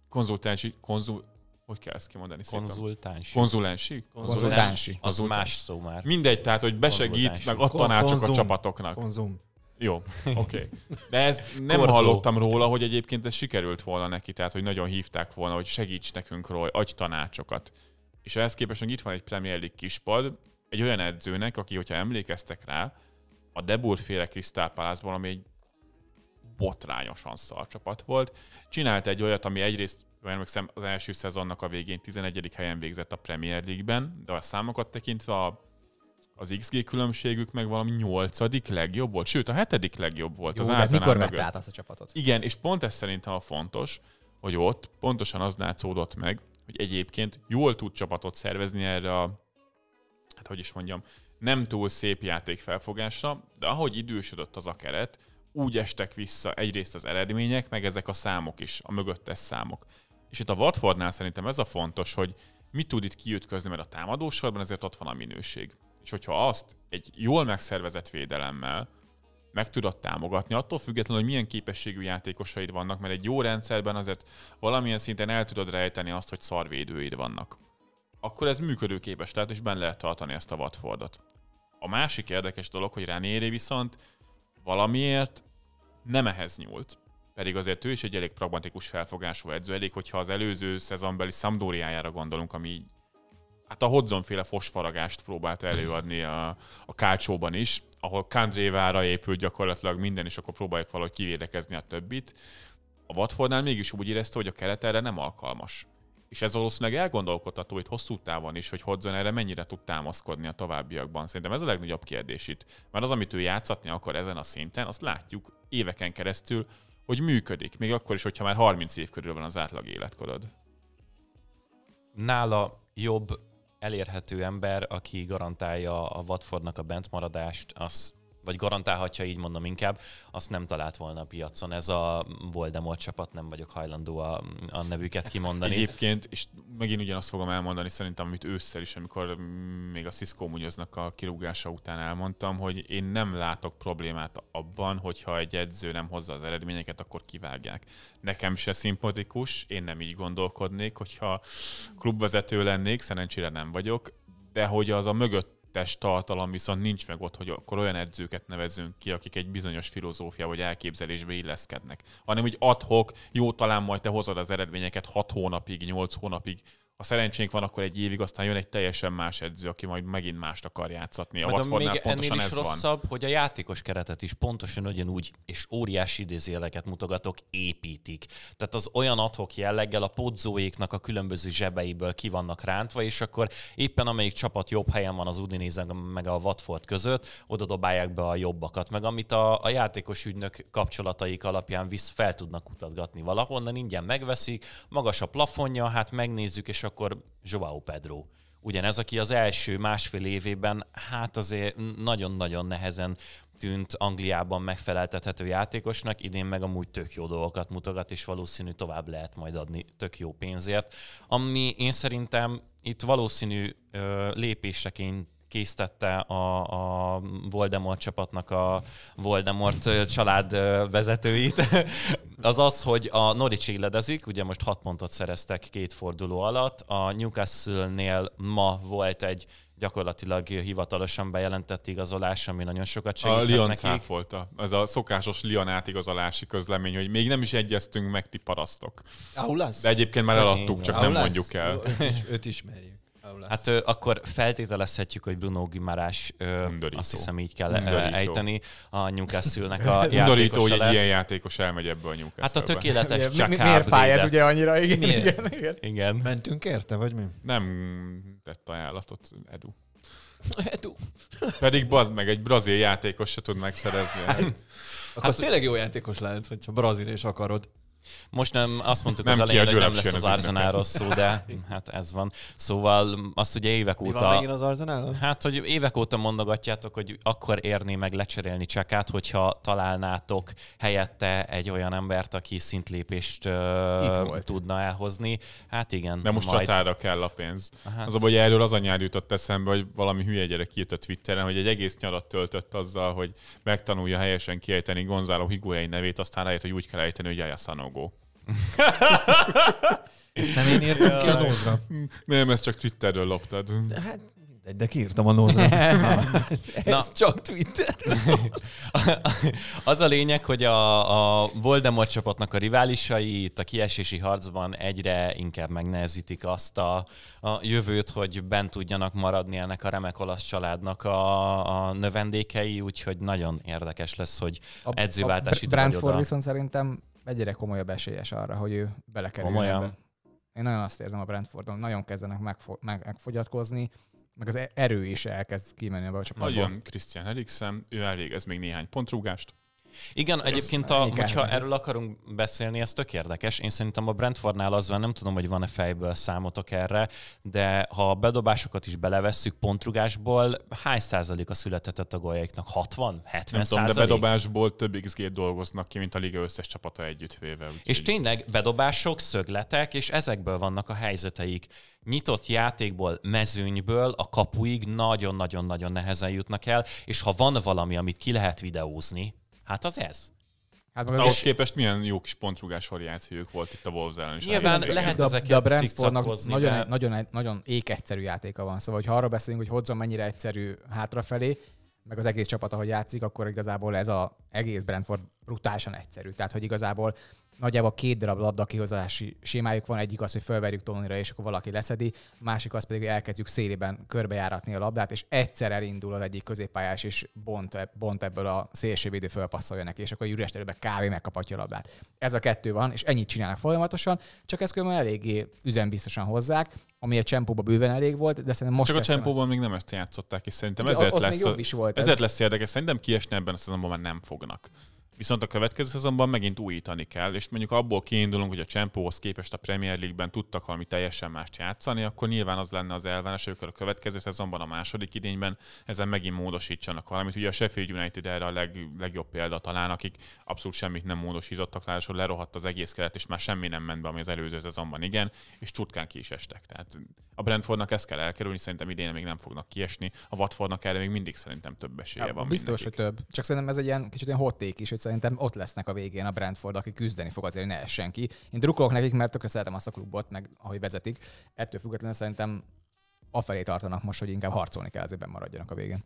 konzultánsi, konzul, hogy kell ezt kimondani Konzultánsi. Konzulensi? Konzultánsi. Az más szó már. Mindegy, tehát, hogy besegít, meg ad tanácsok a csapatoknak. Konzum. Jó, oké. Okay. De ezt nem Korzó. hallottam róla, hogy egyébként ez sikerült volna neki, tehát hogy nagyon hívták volna, hogy segíts nekünk róla, adj tanácsokat. És ehhez képest, hogy itt van egy Premier League kispad, egy olyan edzőnek, aki, hogyha emlékeztek rá, a Debur féle Krisztálpálászból, ami egy botrányosan szar csapat volt, csinált egy olyat, ami egyrészt emlékszem, az első szezonnak a végén 11. helyen végzett a Premier League-ben, de a számokat tekintve a, az XG különbségük meg valami 8. legjobb volt, sőt a 7. legjobb volt Jó, az de mikor vette át azt a csapatot? Igen, és pont ez szerintem a fontos, hogy ott pontosan az látszódott meg, hogy egyébként jól tud csapatot szervezni erre a hát hogy is mondjam, nem túl szép játék felfogásra, de ahogy idősödött az a keret, úgy estek vissza egyrészt az eredmények, meg ezek a számok is, a mögöttes számok. És itt a Watfordnál szerintem ez a fontos, hogy mit tud itt kiütközni, mert a támadósorban ezért ott van a minőség. És hogyha azt egy jól megszervezett védelemmel meg tudod támogatni, attól függetlenül, hogy milyen képességű játékosaid vannak, mert egy jó rendszerben azért valamilyen szinten el tudod rejteni azt, hogy szarvédőid vannak akkor ez működőképes, lehet és benne lehet tartani ezt a Watfordot. A másik érdekes dolog, hogy Ranieri viszont valamiért nem ehhez nyúlt. Pedig azért ő is egy elég pragmatikus felfogású edző, elég hogyha az előző szezonbeli szamdóriájára gondolunk, ami hát a Hodzonféle fosfaragást próbált előadni a, a Kácsóban is, ahol Kandrévára épült gyakorlatilag minden, és akkor próbáljuk valahogy kivédekezni a többit. A Watfordnál mégis úgy érezte, hogy a keret erre nem alkalmas és ez valószínűleg elgondolkodható itt hosszú távon is, hogy Hodzon erre mennyire tud támaszkodni a továbbiakban. Szerintem ez a legnagyobb kérdés itt. Mert az, amit ő játszatni akar ezen a szinten, azt látjuk éveken keresztül, hogy működik, még akkor is, hogyha már 30 év körül van az átlag életkorod. Nála jobb elérhető ember, aki garantálja a Watfordnak a bentmaradást, az vagy garantálhatja, így mondom inkább, azt nem talált volna a piacon. Ez a Voldemort csapat, nem vagyok hajlandó a, a nevüket kimondani. Egyébként, és megint ugyanazt fogom elmondani szerintem, amit ősszel is, amikor még a Cisco Munyoznak a kirúgása után elmondtam, hogy én nem látok problémát abban, hogyha egy edző nem hozza az eredményeket, akkor kivágják. Nekem se szimpatikus, én nem így gondolkodnék, hogyha klubvezető lennék, szerencsére nem vagyok, de hogy az a mögött testtartalom viszont nincs meg ott, hogy akkor olyan edzőket nevezünk ki, akik egy bizonyos filozófia vagy elképzelésbe illeszkednek, hanem hogy adhok, jó, talán majd te hozod az eredményeket 6 hónapig, 8 hónapig, ha szerencsénk van, akkor egy évig, aztán jön egy teljesen más edző, aki majd megint mást akar játszatni. A Watfordnál még pontosan ennél is ez rosszabb, van. hogy a játékos keretet is pontosan ugyanúgy, és óriási idézőjeleket mutogatok, építik. Tehát az olyan adhok jelleggel a podzóéknak a különböző zsebeiből ki vannak rántva, és akkor éppen amelyik csapat jobb helyen van az Udinézen meg a Watford között, oda dobálják be a jobbakat, meg amit a, a játékos ügynök kapcsolataik alapján visz fel tudnak kutatgatni valahonnan, ingyen megveszik, magas a plafonja, hát megnézzük, és akkor Joao Pedro. Ugyanez, aki az első másfél évében hát azért nagyon-nagyon nehezen tűnt Angliában megfeleltethető játékosnak, idén meg amúgy tök jó dolgokat mutogat, és valószínű tovább lehet majd adni tök jó pénzért. Ami én szerintem itt valószínű ö, lépéseként készítette a, a Voldemort csapatnak a Voldemort család vezetőit, az az, hogy a Norwich illedezik, ugye most hat pontot szereztek két forduló alatt, a Newcastle-nél ma volt egy gyakorlatilag hivatalosan bejelentett igazolás, ami nagyon sokat segített A Lyon cáfolta. Ez a szokásos Lyon átigazolási közlemény, hogy még nem is egyeztünk meg, ti parasztok. De egyébként már eladtuk, csak nem mondjuk el. Őt, ismeri. őt például lesz. Hát ö, akkor feltételezhetjük, hogy Bruno Gimárás, azt hiszem így kell Undorító. ejteni, a Newcastle-nek a Undorító, hogy lesz. egy ilyen játékos elmegy ebbe a newcastle Hát a tökéletes csak mi, Miért fáj ez ugye annyira? Igen, igen, igen. igen. Mentünk érte, vagy mi? Nem tett ajánlatot Edu. Edu. Pedig bazd meg, egy brazil játékos se tud megszerezni. Hát- akkor hát, tényleg jó játékos lehet, hogyha brazil és akarod. Most nem, azt mondtuk nem az elején, hogy nem lesz az Arzenáról szó, de hát ez van. Szóval azt ugye évek Mi óta... Van az Arzenál? Hát, hogy évek óta mondogatjátok, hogy akkor érné meg lecserélni Csekát, hogyha találnátok helyette egy olyan embert, aki szintlépést uh, tudna elhozni. Hát igen. De most majd... csatára kell a pénz. Hát... Az a hogy erről az a jutott eszembe, hogy valami hülye gyerek írt a Twitteren, hogy egy egész nyarat töltött azzal, hogy megtanulja helyesen kiejteni Gonzalo Higuain nevét, aztán rájött, hogy úgy kell ejteni, hogy nyomogó. Ezt nem én írtam ki a nózra? Nem, ezt csak Twitterről loptad. De, hát mindegy, de kiírtam a nózra. Ez Na. csak Twitter. az a lényeg, hogy a, a Voldemort csapatnak a riválisai itt a kiesési harcban egyre inkább megnehezítik azt a, a jövőt, hogy bent tudjanak maradni ennek a remek olasz családnak a, a növendékei, úgyhogy nagyon érdekes lesz, hogy a, a, a, a Brandford viszont szerintem egyre komolyabb esélyes arra, hogy ő belekerül Komolyan. ebbe. Én nagyon azt érzem a Brentfordon, nagyon kezdenek megfo- meg- megfogyatkozni, meg az e- erő is elkezd kimenni a csapatból. Nagyon Christian Eriksen, ő elvégez még néhány pontrúgást, igen, egyébként, a, hogyha erről akarunk beszélni, ez tök érdekes. Én szerintem a Brentfordnál az van, nem tudom, hogy van-e fejből számotok erre, de ha a bedobásokat is belevesszük pontrugásból, hány a született a goljaiknak? 60? 70 nem tudom, százalék? de bedobásból több xg dolgoznak ki, mint a liga összes csapata együttvéve. Úgyhogy... És tényleg bedobások, szögletek, és ezekből vannak a helyzeteik nyitott játékból, mezőnyből a kapuig nagyon-nagyon-nagyon nehezen jutnak el, és ha van valami, amit ki lehet videózni, Hát az ez. Hát meg ahhoz képest milyen jó kis pontrugás variációk volt itt a Wolves ellen is. Nyilván lehet, lehet de, ezeket de a Brentfordnak nagyon, de... nagyon, nagyon ék egyszerű játéka van. Szóval, ha arra beszélünk, hogy hozzon mennyire egyszerű hátrafelé, meg az egész csapat, ahogy játszik, akkor igazából ez az egész Brentford brutálisan egyszerű. Tehát, hogy igazából nagyjából két darab labda kihozási sémájuk van, egyik az, hogy felverjük tolnira, és akkor valaki leszedi, másik az pedig, hogy elkezdjük szélében körbejáratni a labdát, és egyszer elindul az egyik középpályás, és bont, e- bont ebből a szélsővédő fölpasszolja neki, és akkor egy üres területbe kávé megkapatja a labdát. Ez a kettő van, és ennyit csinálnak folyamatosan, csak ezt különben eléggé üzenbiztosan hozzák, ami a csempóban bőven elég volt, de szerintem most... Csak a csempóban még nem ezt játszották, és szerintem de ezért, lesz, is volt ezért ez. lesz érdekes. Szerintem kiesni ebben a szezonban már nem fognak. Viszont a következő szezonban megint újítani kell, és mondjuk abból kiindulunk, hogy a Csempóhoz képest a Premier League-ben tudtak valami teljesen mást játszani, akkor nyilván az lenne az elvárás, hogy a következő szezonban, a második idényben ezen megint módosítsanak valamit. Ugye a Sheffield United erre a leg, legjobb példa talán, akik abszolút semmit nem módosítottak, ráadásul lerohadt az egész keret, és már semmi nem ment be, ami az előző szezonban igen, és csutkán ki is estek. Tehát a Brentfordnak ezt kell elkerülni, szerintem idén még nem fognak kiesni, a Watfordnak erre még mindig szerintem több esélye ja, hát van. Biztos, mindenkik. hogy több. Csak szerintem ez egy ilyen kicsit ilyen hot is, hogy szerintem ott lesznek a végén a Brentford, aki küzdeni fog azért, hogy ne essen ki. Én drukkolok nekik, mert tökre szeretem azt a klubot, meg ahogy vezetik. Ettől függetlenül szerintem afelé tartanak most, hogy inkább harcolni kell, azért maradjanak a végén.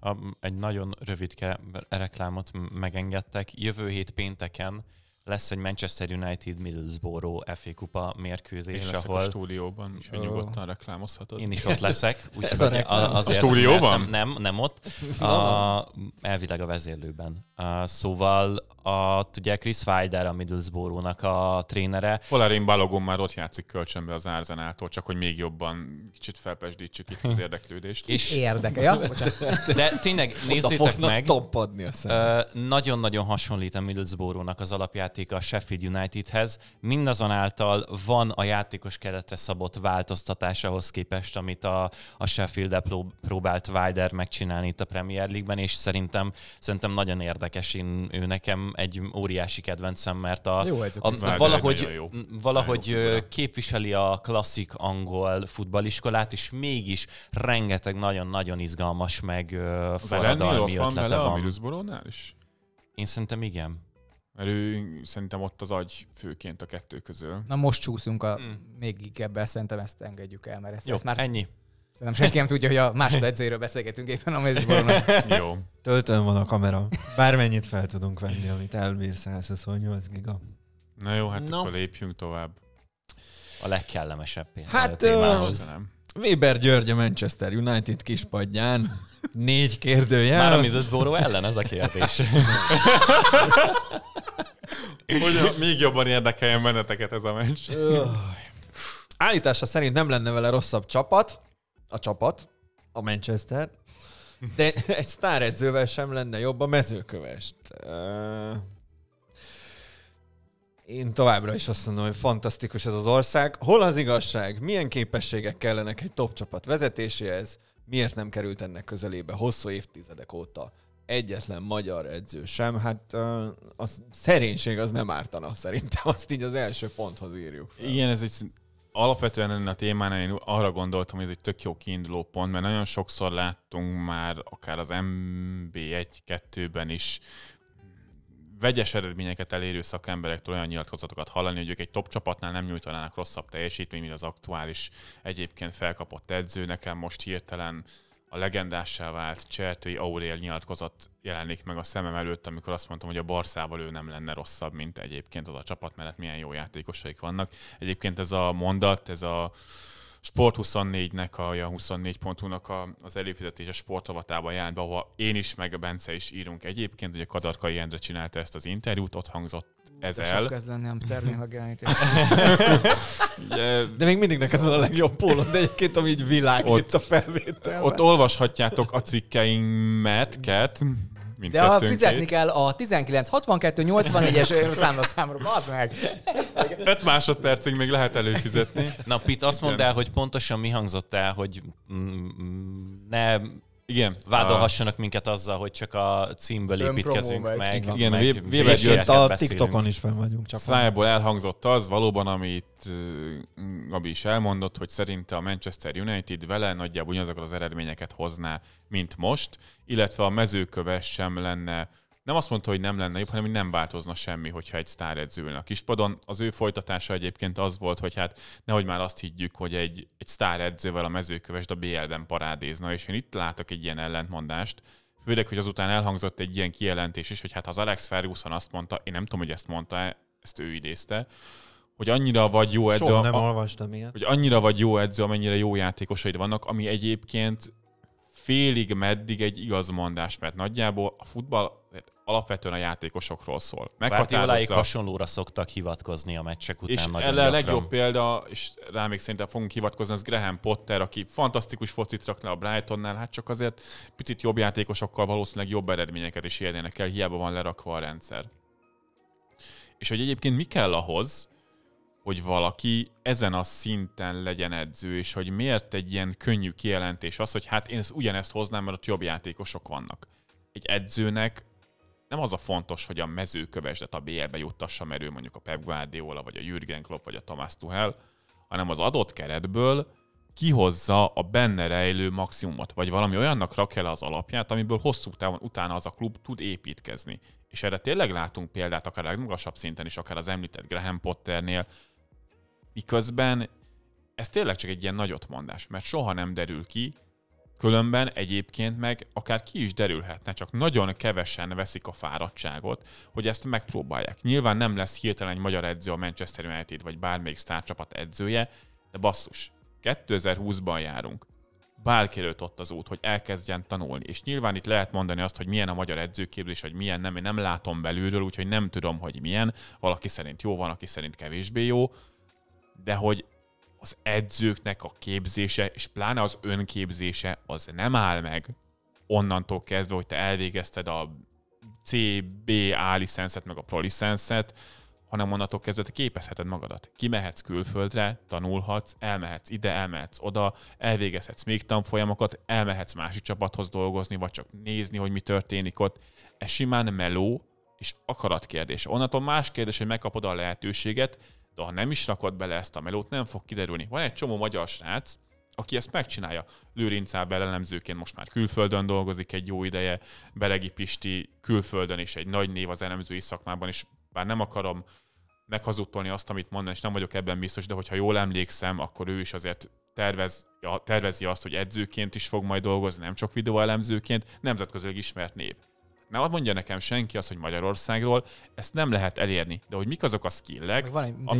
A, egy nagyon rövidke reklámot megengedtek. Jövő hét pénteken lesz egy Manchester United Middlesbrough FA kupa mérkőzés, én ahol... a stúdióban, és oh. nyugodtan reklámozhatod. Én is ott leszek. Úgy Ez a, a, azért, a stúdióban? Nem, nem, nem ott. A, elvileg a vezérlőben. A, szóval a, ugye Chris Wilder a Middlesbrough-nak a trénere. Polarin Balogun már ott játszik kölcsönbe az Arzenától, csak hogy még jobban kicsit felpesdítsük itt az érdeklődést. És érdeke, ja? De tényleg nézzétek meg. Topadni a Nagyon-nagyon hasonlít a Middlesbrough-nak az alapját játék a Sheffield Unitedhez, mindazonáltal van a játékos keretre szabott változtatásához képest, amit a, a sheffield próbált Wilder megcsinálni itt a Premier League-ben, és szerintem, szerintem nagyon érdekes. Én, ő nekem egy óriási kedvencem, mert a, jó, a, a valahogy, jó. valahogy jó képviseli a klasszik angol futballiskolát, és mégis rengeteg nagyon-nagyon izgalmas meg forradalmi ötlete van. vele a is? Én szerintem igen. Mert ő szerintem ott az agy főként a kettő közül. Na most csúszunk a mm. még ebbe, szerintem ezt engedjük el, mert ezt, Jó, ezt már... ennyi. Szerintem senki nem tudja, hogy a edzőjéről beszélgetünk éppen a mézborban. Jó. Töltön van a kamera. Bármennyit fel tudunk venni, amit elbír 128 giga. Na jó, hát no. akkor lépjünk tovább. A legkellemesebb Hát a eh, Weber György a Manchester United kispadján. Négy kérdőjel. Már a Middlesbrough ellen ez a kérdés. Hogy még jobban érdekeljen benneteket ez a meccs. Öh. Állítása szerint nem lenne vele rosszabb csapat, a csapat, a Manchester, de egy sztáredzővel sem lenne jobb a mezőkövest. Öh. Én továbbra is azt mondom, hogy fantasztikus ez az ország. Hol az igazság? Milyen képességek kellenek egy top csapat vezetéséhez? Miért nem került ennek közelébe hosszú évtizedek óta? egyetlen magyar edző sem, hát a szerénység az nem ártana szerintem, azt így az első ponthoz írjuk fel. Igen, ez egy alapvetően ennél a témánál én arra gondoltam, hogy ez egy tök jó kiinduló pont, mert nagyon sokszor láttunk már akár az MB1-2-ben is vegyes eredményeket elérő szakemberektől olyan nyilatkozatokat hallani, hogy ők egy top csapatnál nem nyújtanának rosszabb teljesítmény mint az aktuális egyébként felkapott edző. Nekem most hirtelen uh, a legendássá vált Csertői Aurél nyilatkozat jelenik meg a szemem előtt, amikor azt mondtam, hogy a Barszával ő nem lenne rosszabb, mint egyébként az a csapat mellett milyen jó játékosaik vannak. Egyébként ez a mondat, ez a Sport24-nek, a, 24 pontúnak a, az előfizetése sportavatában jelent be, ahol én is, meg a Bence is írunk egyébként, ugye Kadarkai Endre csinálta ezt az interjút, ott hangzott ez el. Sok ez lenne, termény megjelenítés. de még mindig neked van a legjobb pólod, de egyébként, ami így világít ott, a felvétel. Ott olvashatjátok a cikkeinket, ket, mint De ha fizetni kell a 1962-84-es számra, az meg. 5 másodpercig még lehet előfizetni. Na, Pit, azt mondd el, hogy pontosan mi hangzott el, hogy mm, mm, ne igen. Vádolhassanak minket azzal, hogy csak a címből építkezünk meg. meg. Igen, igen meg, Weber György, a TikTokon is fel vagyunk. Csak szájából elhangzott az valóban, amit Gabi is elmondott, hogy szerinte a Manchester United vele nagyjából ugyanazokat az eredményeket hozná, mint most, illetve a mezőköves sem lenne nem azt mondta, hogy nem lenne jobb, hanem hogy nem változna semmi, hogyha egy edző ülne a kispadon. Az ő folytatása egyébként az volt, hogy hát nehogy már azt higgyük, hogy egy, egy edzővel a mezőkövesd a BL-ben parádézna, és én itt látok egy ilyen ellentmondást, főleg, hogy azután elhangzott egy ilyen kijelentés is, hogy hát az Alex Ferguson azt mondta, én nem tudom, hogy ezt mondta, ezt ő idézte, hogy annyira vagy jó edző, Soha nem a, olvastam ilyet. hogy annyira vagy jó edző, amennyire jó játékosaid vannak, ami egyébként félig meddig egy igaz mondás, mert nagyjából a futball alapvetően a játékosokról szól. Guardioláig hasonlóra szoktak hivatkozni a meccsek után. És nagyon a legjobb példa, és rá még szerintem fogunk hivatkozni, az Graham Potter, aki fantasztikus focit rak le a Brightonnál, hát csak azért picit jobb játékosokkal valószínűleg jobb eredményeket is érnének el, hiába van lerakva a rendszer. És hogy egyébként mi kell ahhoz, hogy valaki ezen a szinten legyen edző, és hogy miért egy ilyen könnyű kijelentés az, hogy hát én ezt ugyanezt hoznám, mert ott jobb játékosok vannak. Egy edzőnek nem az a fontos, hogy a mezőkövesdet a BL-be juttassa, mert ő mondjuk a Pep Guardiola, vagy a Jürgen Klopp, vagy a Thomas Tuchel, hanem az adott keretből kihozza a benne rejlő maximumot, vagy valami olyannak rakja le az alapját, amiből hosszú távon utána az a klub tud építkezni. És erre tényleg látunk példát akár a legmagasabb szinten is, akár az említett Graham Potternél, miközben ez tényleg csak egy ilyen nagyot mondás, mert soha nem derül ki, Különben egyébként meg akár ki is derülhetne, csak nagyon kevesen veszik a fáradtságot, hogy ezt megpróbálják. Nyilván nem lesz hirtelen egy magyar edző a Manchester United vagy bármelyik sztárcsapat edzője, de basszus, 2020-ban járunk. Bárki előtt ott az út, hogy elkezdjen tanulni. És nyilván itt lehet mondani azt, hogy milyen a magyar edzőképzés, hogy milyen nem, én nem látom belülről, úgyhogy nem tudom, hogy milyen. Valaki szerint jó, van, aki szerint kevésbé jó. De hogy az edzőknek a képzése, és pláne az önképzése, az nem áll meg onnantól kezdve, hogy te elvégezted a CBA licenszet, meg a pro licenszet, hanem onnantól kezdve te képezheted magadat. Kimehetsz külföldre, tanulhatsz, elmehetsz ide, elmehetsz oda, elvégezhetsz még tanfolyamokat, elmehetsz másik csapathoz dolgozni, vagy csak nézni, hogy mi történik ott. Ez simán meló és akarat Onnantól más kérdés, hogy megkapod a lehetőséget, de ha nem is rakod bele ezt a melót, nem fog kiderülni. Van egy csomó magyar srác, aki ezt megcsinálja. Lőrincál elemzőként most már külföldön dolgozik egy jó ideje, Belegi Pisti külföldön is egy nagy név az elemzői szakmában, és bár nem akarom meghazudtolni azt, amit mondani, és nem vagyok ebben biztos, de hogyha jól emlékszem, akkor ő is azért tervez, tervezi azt, hogy edzőként is fog majd dolgozni, nem csak videóelemzőként, nemzetközileg ismert név. Mert ad mondja nekem senki azt, hogy Magyarországról ezt nem lehet elérni. De hogy mik azok a skillek,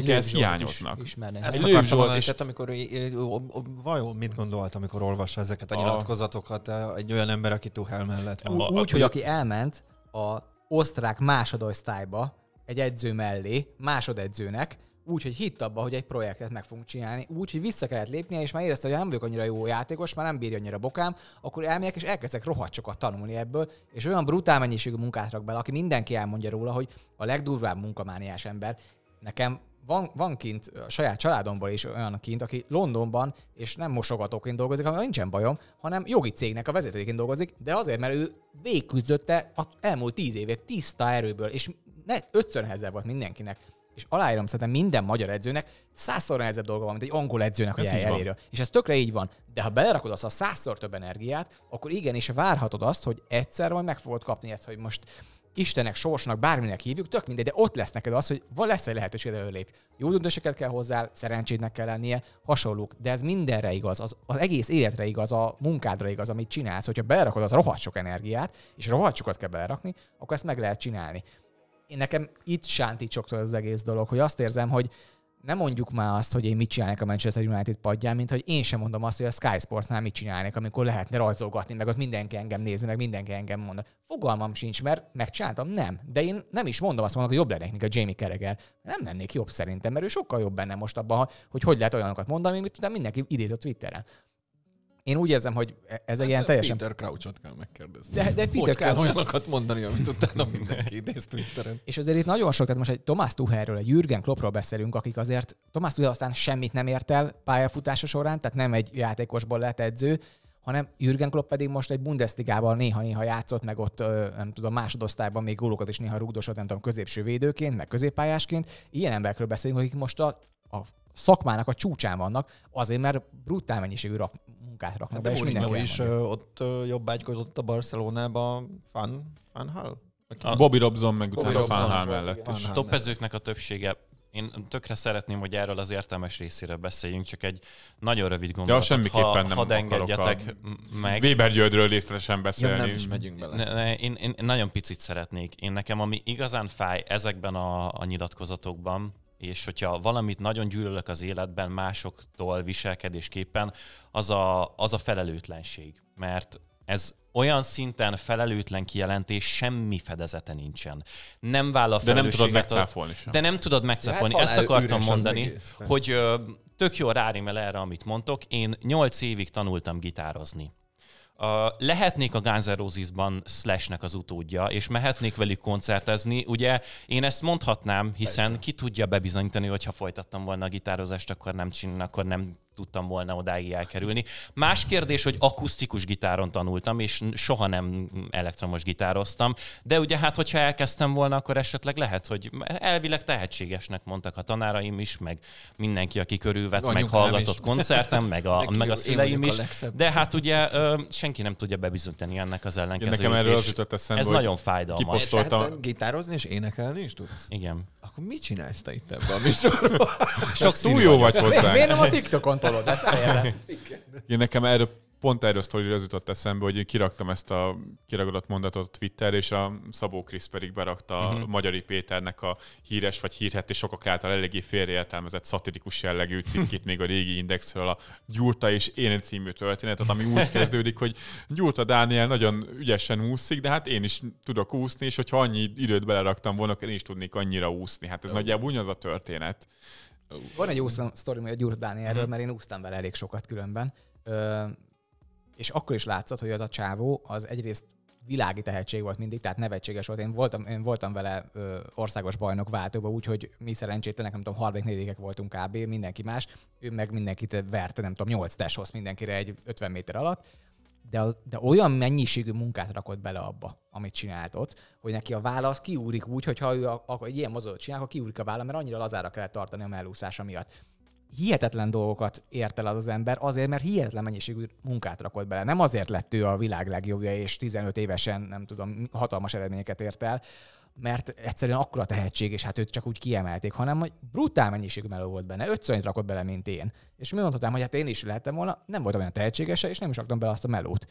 ezt hiányoznak. Is, Ezt egy akartam mondani, és... amikor vajon mit gondolt, amikor olvassa ezeket a, a... nyilatkozatokat egy olyan ember, aki Tuhel mellett van? A, Úgy, a... hogy aki elment a osztrák másodosztályba egy edző mellé, másodedzőnek, úgy, hogy hitt abba, hogy egy projektet meg fogunk csinálni, úgy, hogy vissza kellett lépnie, és már érezte, hogy nem vagyok annyira jó játékos, már nem bírja annyira bokám, akkor elmegyek és elkezdek rohadt sokat tanulni ebből, és olyan brutál mennyiségű munkát rak bele, aki mindenki elmondja róla, hogy a legdurvább munkamániás ember. Nekem van, van kint a saját családomból is olyan kint, aki Londonban, és nem mosogatóként dolgozik, ami nincsen bajom, hanem jogi cégnek a vezetőjéként dolgozik, de azért, mert ő végküzdötte az elmúlt tíz évét tiszta erőből, és ne, ötször nehezebb volt mindenkinek és aláírom szerintem minden magyar edzőnek százszor nehezebb dolga van, mint egy angol edzőnek, hogy elérje. És ez tökre így van. De ha belerakod azt a százszor több energiát, akkor igen, és várhatod azt, hogy egyszer majd meg fogod kapni ezt, hogy most Istenek, sorsnak, bárminek hívjuk, tök mindegy, de ott lesz neked az, hogy lesz egy lehetőség, de lép. Jó döntéseket kell hozzá, szerencsétnek kell lennie, hasonlók, de ez mindenre igaz, az, az egész életre igaz, a munkádra igaz, amit csinálsz. Hogyha belerakod az rohadt sok energiát, és rohadt sokat kell belerakni, akkor ezt meg lehet csinálni én nekem itt sánti csoktól az egész dolog, hogy azt érzem, hogy nem mondjuk már azt, hogy én mit csinálnék a Manchester United padján, mint hogy én sem mondom azt, hogy a Sky Sportsnál mit csinálnék, amikor lehetne rajzolgatni, meg ott mindenki engem nézni, meg mindenki engem mond. Fogalmam sincs, mert megcsináltam, nem. De én nem is mondom azt mondom, hogy jobb lennék, mint a Jamie Carragher. Nem lennék jobb szerintem, mert ő sokkal jobb benne most abban, hogy hogy lehet olyanokat mondani, amit mindenki idéz a Twitteren én úgy érzem, hogy e- ez egy hát, ilyen teljesen... Peter Crouchot kell megkérdezni. De, de Peter Hogy kell olyanokat mondani, amit utána mindenki idéz Twitteren. És azért itt nagyon sok, tehát most egy Tomás Tuherről, egy Jürgen Kloppról beszélünk, akik azért Tomás Tuher aztán semmit nem ért el pályafutása során, tehát nem egy játékosból lett edző, hanem Jürgen Klopp pedig most egy Bundesligában néha-néha játszott, meg ott nem tudom, másodosztályban még gólokat is néha rugdosott, nem tudom, középső védőként, meg középpályásként. Ilyen emberekről beszélünk, akik most a, a szakmának a csúcsán vannak, azért mert brutál mennyiségű munkát raknak De Mourinho is elmondja. ott jobbágykozott a Barcelonába, Fan, Fan Hall? A Bobby Robson meg Bobby utána Robson Fan mellett is. A top edzőknek a többsége én tökre szeretném, hogy erről az értelmes részéről beszéljünk, csak egy nagyon rövid gondolatot, ja, semmiképpen ha, nem hadd engedjetek a... meg. Weber Györgyről részletesen beszélni. Ja, nem is megyünk bele. ne, én, én, nagyon picit szeretnék. Én nekem, ami igazán fáj ezekben a, a nyilatkozatokban, és hogyha valamit nagyon gyűlölök az életben másoktól viselkedésképpen, az a, az a felelőtlenség. Mert ez olyan szinten felelőtlen kijelentés, semmi fedezete nincsen. Nem vállal De nem tudod megcáfolni sem. De nem tudod megcáfolni. Ja, hát, Ezt akartam mondani, egész, hogy ö, tök jó rárimel erre, amit mondtok. Én 8 évig tanultam gitározni. A, lehetnék a Guns N' Roses-ban Slashnek az utódja, és mehetnék velük koncertezni. Ugye én ezt mondhatnám, hiszen Persze. ki tudja bebizonyítani, hogyha folytattam volna a gitározást, akkor nem csinál, akkor nem tudtam volna odáig elkerülni. Más kérdés, hogy akusztikus gitáron tanultam, és soha nem elektromos gitároztam, de ugye hát, hogyha elkezdtem volna, akkor esetleg lehet, hogy elvileg tehetségesnek mondtak a tanáraim is, meg mindenki, aki körülvett, meg hallgatott koncertem, meg a, meg a szüleim is, a de hát ugye ö, senki nem tudja bebizonyítani ennek az ellenkezőjét. Nekem erről az jutott eszembe, Ez nagyon fájdalmas. Kiposztoltam. Hát, gitározni és énekelni is tudsz? Igen. Akkor mit csinálsz te itt ebben a Sok túl jó vagy hozzá. Miért nem a TikTokon tolod ezt helyre. Én nekem erről pont erről a sztorira az jutott eszembe, hogy én kiraktam ezt a kiragadott mondatot Twitter, és a Szabó Krisz pedig berakta uh-huh. Magyari Péternek a híres vagy hírhet és sokak által eléggé félreértelmezett szatirikus jellegű cikkét még a régi indexről, a Gyurta és én című történetet, ami úgy kezdődik, hogy Gyurta Dániel nagyon ügyesen úszik, de hát én is tudok úszni, és hogyha annyi időt beleraktam volna, én is tudnék annyira úszni. Hát ez nagyjából ugyanaz a történet. Uh, Van egy jó sztorim a Gyurk Dánielről, uh-huh. mert én úsztam vele elég sokat különben. Ö, és akkor is látszott, hogy az a csávó az egyrészt világi tehetség volt mindig, tehát nevetséges volt. Én voltam, én voltam vele ö, országos bajnok váltóba, úgyhogy mi szerencsétlenek, nem tudom, harmadik negyedikek voltunk kb. mindenki más, ő meg mindenkit verte, nem tudom, 8 testhoz mindenkire egy 50 méter alatt de, de olyan mennyiségű munkát rakott bele abba, amit csinált ott, hogy neki a válasz kiúrik úgy, hogyha ő a, a, egy ilyen mozdulatot csinál, akkor kiúrik a vála, mert annyira lazára kellett tartani a mellúszása miatt. Hihetetlen dolgokat ért el az az ember, azért, mert hihetetlen mennyiségű munkát rakott bele. Nem azért lett ő a világ legjobbja, és 15 évesen, nem tudom, hatalmas eredményeket ért el, mert egyszerűen akkora tehetség, és hát őt csak úgy kiemelték, hanem hogy brutál mennyiségű meló volt benne, ötszörnyit rakott bele, mint én. És mi mondhatnám, hogy hát én is lehettem volna, nem voltam olyan tehetséges, és nem is raktam bele azt a melót.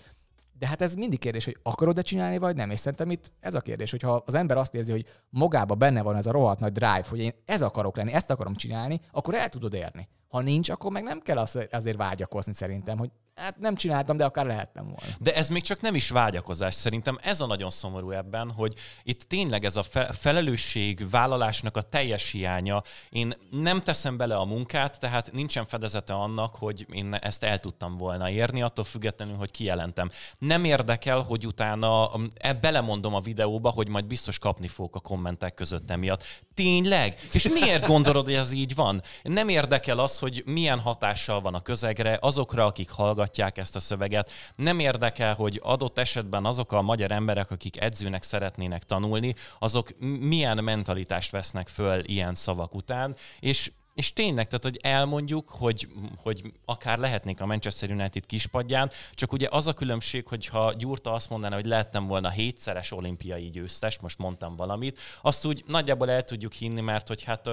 De hát ez mindig kérdés, hogy akarod-e csinálni, vagy nem. És szerintem itt ez a kérdés, hogyha az ember azt érzi, hogy magába benne van ez a rohadt nagy drive, hogy én ez akarok lenni, ezt akarom csinálni, akkor el tudod érni. Ha nincs, akkor meg nem kell azért vágyakozni szerintem, hogy hát nem csináltam, de akár lehettem volna. De ez még csak nem is vágyakozás. Szerintem ez a nagyon szomorú ebben, hogy itt tényleg ez a fe- felelősség vállalásnak a teljes hiánya. Én nem teszem bele a munkát, tehát nincsen fedezete annak, hogy én ezt el tudtam volna érni, attól függetlenül, hogy kijelentem. Nem érdekel, hogy utána um, e, belemondom a videóba, hogy majd biztos kapni fogok a kommentek között emiatt. Tényleg? És miért gondolod, hogy ez így van? Nem érdekel az, hogy milyen hatással van a közegre, azokra, akik hallgatják, hallgatják ezt a szöveget. Nem érdekel, hogy adott esetben azok a magyar emberek, akik edzőnek szeretnének tanulni, azok milyen mentalitást vesznek föl ilyen szavak után, és és tényleg, tehát hogy elmondjuk, hogy, hogy akár lehetnék a Manchester United kispadján, csak ugye az a különbség, hogy ha Gyurta azt mondaná, hogy lehettem volna hétszeres olimpiai győztes, most mondtam valamit, azt úgy nagyjából el tudjuk hinni, mert hogy hát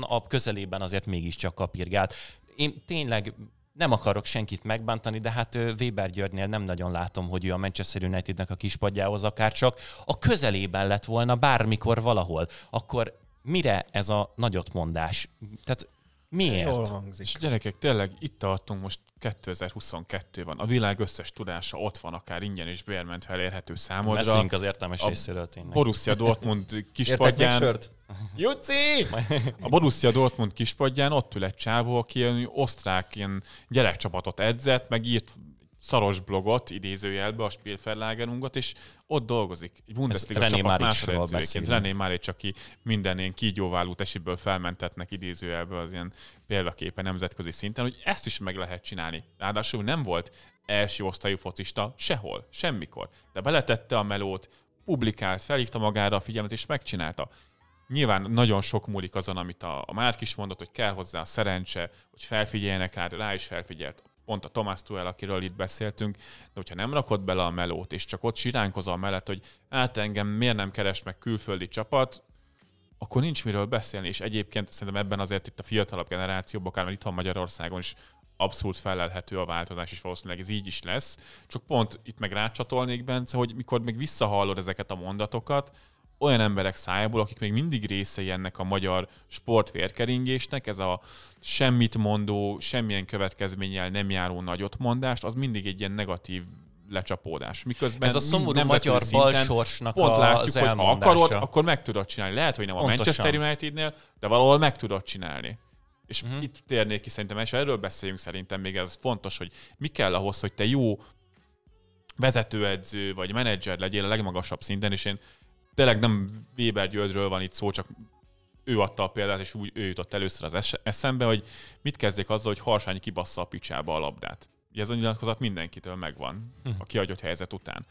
a közelében azért mégiscsak kapirgált. Én tényleg nem akarok senkit megbántani, de hát Weber Györgynél nem nagyon látom, hogy ő a Manchester Unitednek a kispadjához akár csak a közelében lett volna bármikor valahol. Akkor mire ez a nagyot mondás? Tehát Miért? Jól hangzik. És gyerekek, tényleg itt tartunk, most 2022 van. A világ összes tudása ott van, akár ingyen és bérment elérhető számodra. Beszéljünk az értelmes a részéről tényleg. Borussia Dortmund kispadján... Juci! A Borussia Dortmund kispadján ott ül egy csávó, aki osztrák ilyen gyerekcsapatot edzett, meg írt szaros blogot, idézőjelbe, a Spielferlagerungot, és ott dolgozik. Egy Bundesliga René csapat másodedzőként. René Márics, aki minden ilyen kígyóváló tesiből felmentetnek idézőjelbe az ilyen példaképe nemzetközi szinten, hogy ezt is meg lehet csinálni. Ráadásul nem volt első osztályú focista sehol, semmikor. De beletette a melót, publikált, felhívta magára a figyelmet, és megcsinálta. Nyilván nagyon sok múlik azon, amit a, a Márk is mondott, hogy kell hozzá a szerencse, hogy felfigyeljenek rá, rá is felfigyelt. A pont a Tomás Tuel, akiről itt beszéltünk, de hogyha nem rakod bele a melót, és csak ott siránkozol mellett, hogy hát engem miért nem keres meg külföldi csapat, akkor nincs miről beszélni, és egyébként szerintem ebben azért itt a fiatalabb generációban, akár itt van Magyarországon is abszolút felelhető a változás, és valószínűleg ez így is lesz. Csak pont itt meg rácsatolnék, Bence, hogy mikor még visszahallod ezeket a mondatokat, olyan emberek szájából, akik még mindig részei ennek a magyar sportvérkeringésnek, ez a semmit mondó, semmilyen következménnyel nem járó nagyot mondást, az mindig egy ilyen negatív lecsapódás. Miközben ez a szomorú magyar balsorsnak pont látjuk, az hogy ha akarod, akkor meg tudod csinálni. Lehet, hogy nem a Pontosan. Manchester Unitednél, de valahol meg tudod csinálni. És uh-huh. itt térnék ki szerintem, és erről beszéljünk szerintem még, ez fontos, hogy mi kell ahhoz, hogy te jó vezetőedző vagy menedzser legyél a legmagasabb szinten, és én tényleg nem Weber Györgyről van itt szó, csak ő adta a példát, és úgy ő jutott először az eszembe, hogy mit kezdjék azzal, hogy Harsány kibassza a picsába a labdát. Ugye ez a nyilatkozat mindenkitől megvan, hm. a kiadott helyzet után.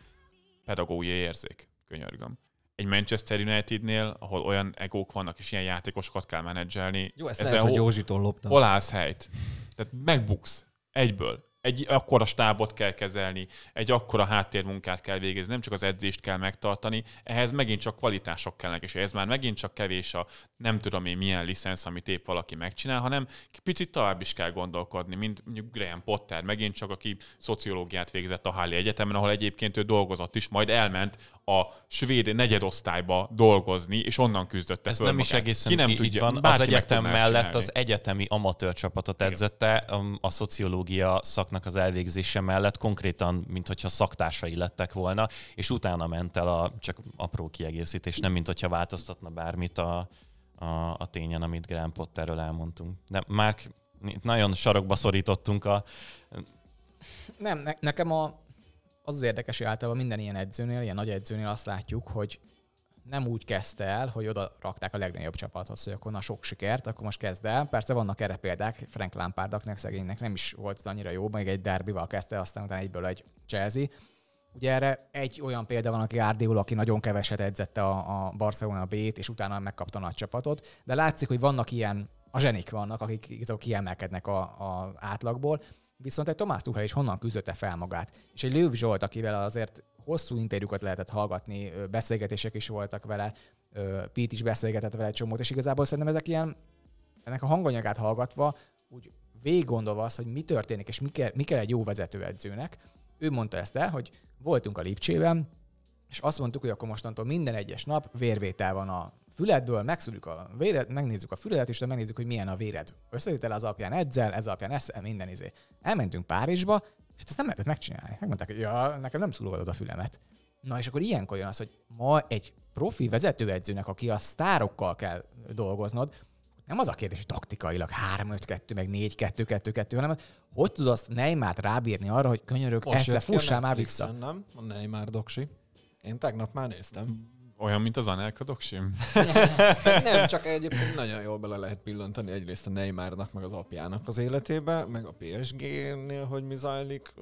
Pedagógiai érzék, könyörgöm egy Manchester Unitednél, ahol olyan egók vannak, és ilyen játékosokat kell menedzselni. Jó, ezt ezen lehet, ho- hogy Józsitól loptam. Hol állsz helyt? Tehát megbuksz egyből egy akkora stábot kell kezelni, egy akkora háttérmunkát kell végezni, nem csak az edzést kell megtartani, ehhez megint csak kvalitások kellnek, és ez már megint csak kevés a nem tudom én milyen licensz, amit épp valaki megcsinál, hanem picit tovább is kell gondolkodni, mint mondjuk Graham Potter, megint csak aki szociológiát végzett a Háli Egyetemen, ahol egyébként ő dolgozott is, majd elment a svéd negyedosztályba dolgozni, és onnan küzdötte Ez föl nem magát. is egészen Ki nem így tudja, van. Az egyetem mellett csinálni. az egyetemi amatőr csapatot edzette, um, a szociológia szaknak az elvégzése mellett konkrétan, mint szaktársai lettek volna, és utána ment el a csak apró kiegészítés, nem mint változtatna bármit a, a, a tényen, amit Graham Potterről elmondtunk. De már nagyon sarokba szorítottunk a... Nem, ne, nekem a, az az érdekes, hogy általában minden ilyen edzőnél, ilyen nagy edzőnél azt látjuk, hogy nem úgy kezdte el, hogy oda rakták a legnagyobb csapathoz, hogy akkor na sok sikert, akkor most kezd el. Persze vannak erre példák, Frank Lampardaknak szegénynek nem is volt annyira jó, meg egy derbival kezdte, aztán utána egyből egy Chelsea. Ugye erre egy olyan példa van, aki Árdiul, aki nagyon keveset edzette a, a Barcelona B-t, és utána megkapta a nagy csapatot, de látszik, hogy vannak ilyen, a zsenik vannak, akik kiemelkednek a, a átlagból, Viszont egy Tomás Tuchel is honnan küzdötte fel magát. És egy Lőv Zsolt, akivel azért hosszú interjúkat lehetett hallgatni, beszélgetések is voltak vele, Pít is beszélgetett vele egy csomót, és igazából szerintem ezek ilyen, ennek a hanganyagát hallgatva, úgy gondolva az, hogy mi történik, és mi kell, mi kell egy jó vezetőedzőnek, ő mondta ezt el, hogy voltunk a Lipcsében, és azt mondtuk, hogy akkor mostantól minden egyes nap vérvétel van a füledből, megszűrjük a véred, megnézzük a füledet, és megnézzük, hogy milyen a véred összetétele, az alapján edzel, ez alapján eszel, minden izé. Elmentünk Párizsba, és ezt nem lehetett megcsinálni. Megmondták, hogy ja, nekem nem szúrolod a fülemet. Na és akkor ilyenkor jön az, hogy ma egy profi vezetőedzőnek, aki a sztárokkal kell dolgoznod, nem az a kérdés, hogy taktikailag 3-5-2, meg 4-2-2-2, hanem hogy tudod azt Neymart rábírni arra, hogy könyörök, Most egyszer fussál már vissza. Nem, a Neymar doksi. Én tegnap már néztem. Olyan, mint az anelkadok sim? nem, csak egyébként nagyon jól bele lehet pillantani egyrészt a Neymarnak, meg az apjának az életébe, meg a PSG-nél, hogy mi zajlik.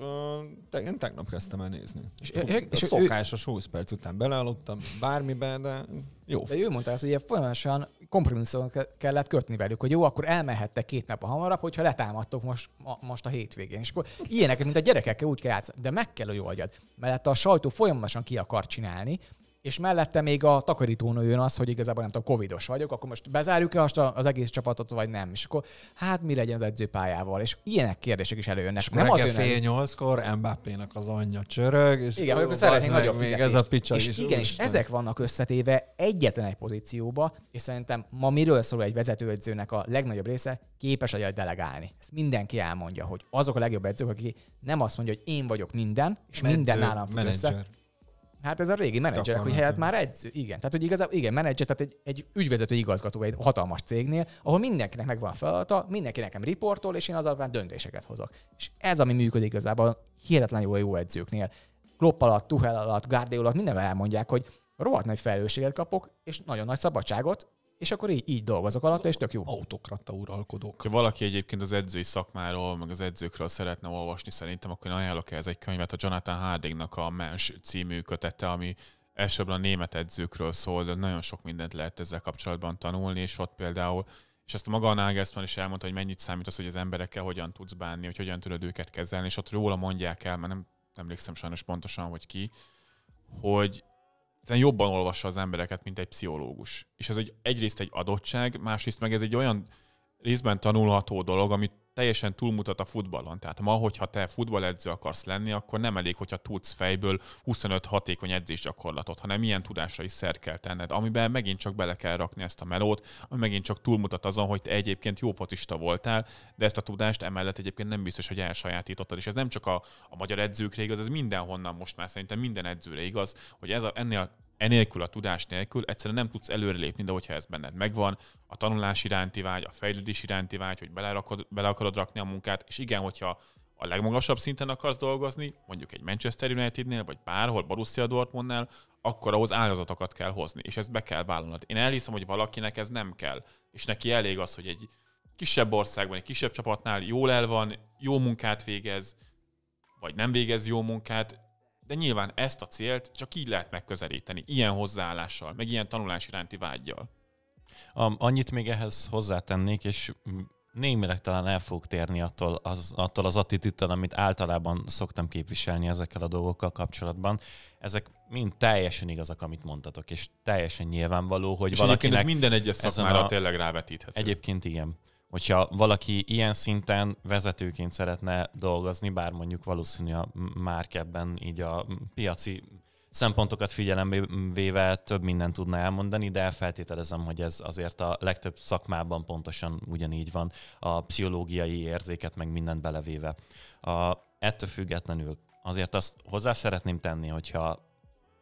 De én tegnap kezdtem el nézni. És, Hú, és, és szokásos ő... 20 perc után belealudtam bármiben, de jó. De ő mondta azt, hogy folyamatosan kompromisszumot kellett kötni velük, hogy jó, akkor elmehettek két nap a hamarabb, hogyha letámadtok most, most a hétvégén. És akkor ilyeneket, mint a gyerekekkel úgy kell játszani, de meg kell, hogy oldjad. Mellett hát a sajtó folyamatosan ki akar csinálni, és mellette még a takarítónő jön az, hogy igazából nem tudom, covidos vagyok, akkor most bezárjuk-e azt az egész csapatot, vagy nem? És akkor hát mi legyen az edzőpályával? És ilyenek kérdések is előjönnek. És nem az fél nyolckor Mbappének az anyja csörög, és igen, akkor szeretnénk nagyobb még ez a picsa és is. Igen, és ezek vannak összetéve egyetlen egy pozícióba, és szerintem ma miről szól egy vezetőedzőnek a legnagyobb része, képes a delegálni. Ezt mindenki elmondja, hogy azok a legjobb edzők, akik nem azt mondja, hogy én vagyok minden, és Medző, minden nálam függ össze, Hát ez a régi hát menedzserek, hogy helyett már edző. Igen, tehát hogy igazából, igen, menedzser, tehát egy, egy ügyvezető igazgató egy hatalmas cégnél, ahol mindenkinek megvan a feladata, mindenki nekem riportol, és én az alapján döntéseket hozok. És ez, ami működik igazából hihetetlen jó jó edzőknél. Klopp alatt, Tuhel alatt, Gárdé alatt mindenben elmondják, hogy rohadt nagy felelősséget kapok, és nagyon nagy szabadságot, és akkor így, így dolgozok alatt, és tök jó. Autokrata uralkodók. Ha valaki egyébként az edzői szakmáról, meg az edzőkről szeretne olvasni, szerintem akkor én ajánlok ez egy könyvet, a Jonathan Hardingnak a Mens című kötete, ami elsősorban a német edzőkről szól, de nagyon sok mindent lehet ezzel kapcsolatban tanulni, és ott például és ezt maga a van is elmondta, hogy mennyit számít az, hogy az emberekkel hogyan tudsz bánni, hogy hogyan tudod őket kezelni, és ott róla mondják el, mert nem, nem emlékszem sajnos pontosan, hogy ki, hogy ezen jobban olvassa az embereket, mint egy pszichológus. És ez egy, egyrészt egy adottság, másrészt meg ez egy olyan részben tanulható dolog, amit teljesen túlmutat a futballon. Tehát ma, hogyha te futballedző akarsz lenni, akkor nem elég, hogyha tudsz fejből 25 hatékony gyakorlatot, hanem ilyen tudásra is szer kell tenned, amiben megint csak bele kell rakni ezt a melót, ami megint csak túlmutat azon, hogy te egyébként jó focista voltál, de ezt a tudást emellett egyébként nem biztos, hogy elsajátítottad. És ez nem csak a, a magyar edzőkre igaz, ez mindenhonnan most már szerintem minden edzőre igaz, hogy ez a, ennél enélkül, a tudás nélkül egyszerűen nem tudsz előrelépni, de hogyha ez benned megvan, a tanulás iránti vágy, a fejlődés iránti vágy, hogy belerakod, bele akarod rakni a munkát, és igen, hogyha a legmagasabb szinten akarsz dolgozni, mondjuk egy Manchester Unitednél, vagy bárhol, Borussia Dortmundnál, akkor ahhoz áldozatokat kell hozni, és ezt be kell vállalnod. Én elhiszem, hogy valakinek ez nem kell, és neki elég az, hogy egy kisebb országban, egy kisebb csapatnál jól el van, jó munkát végez, vagy nem végez jó munkát, de nyilván ezt a célt csak így lehet megközelíteni, ilyen hozzáállással, meg ilyen tanulás iránti vágyjal. annyit még ehhez hozzátennék, és némileg talán el fogok térni attól az, attól az attitűtől, amit általában szoktam képviselni ezekkel a dolgokkal kapcsolatban. Ezek mind teljesen igazak, amit mondtatok, és teljesen nyilvánvaló, hogy és valakinek... És minden egyes szakmára a... tényleg rávetíthető. Egyébként igen hogyha valaki ilyen szinten vezetőként szeretne dolgozni, bár mondjuk valószínű a márk ebben így a piaci szempontokat figyelembe véve több mindent tudna elmondani, de feltételezem, hogy ez azért a legtöbb szakmában pontosan ugyanígy van, a pszichológiai érzéket meg mindent belevéve. A, ettől függetlenül azért azt hozzá szeretném tenni, hogyha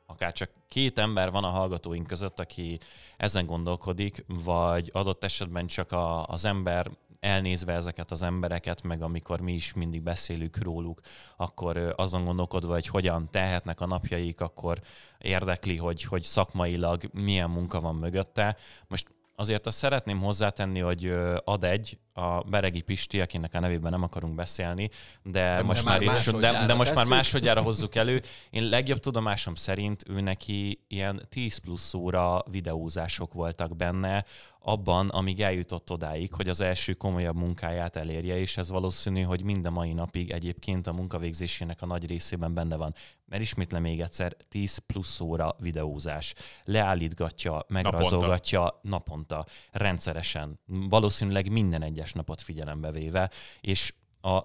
akár csak két ember van a hallgatóink között, aki ezen gondolkodik, vagy adott esetben csak a, az ember elnézve ezeket az embereket, meg amikor mi is mindig beszélünk róluk, akkor azon gondolkodva, hogy hogyan tehetnek a napjaik, akkor érdekli, hogy, hogy szakmailag milyen munka van mögötte. Most azért azt szeretném hozzátenni, hogy ad egy a Beregi Pisti, akinek a nevében nem akarunk beszélni, de, de most már, más, de, de, de most már máshogyára hozzuk elő. Én legjobb tudomásom szerint ő neki ilyen 10 plusz óra videózások voltak benne, abban, amíg eljutott odáig, hogy az első komolyabb munkáját elérje, és ez valószínű, hogy mind a mai napig egyébként a munkavégzésének a nagy részében benne van. Mert ismétlem még egyszer, 10 plusz óra videózás. Leállítgatja, megrajzolgatja naponta, naponta rendszeresen. Valószínűleg minden egyes egyes napot figyelembe véve, és a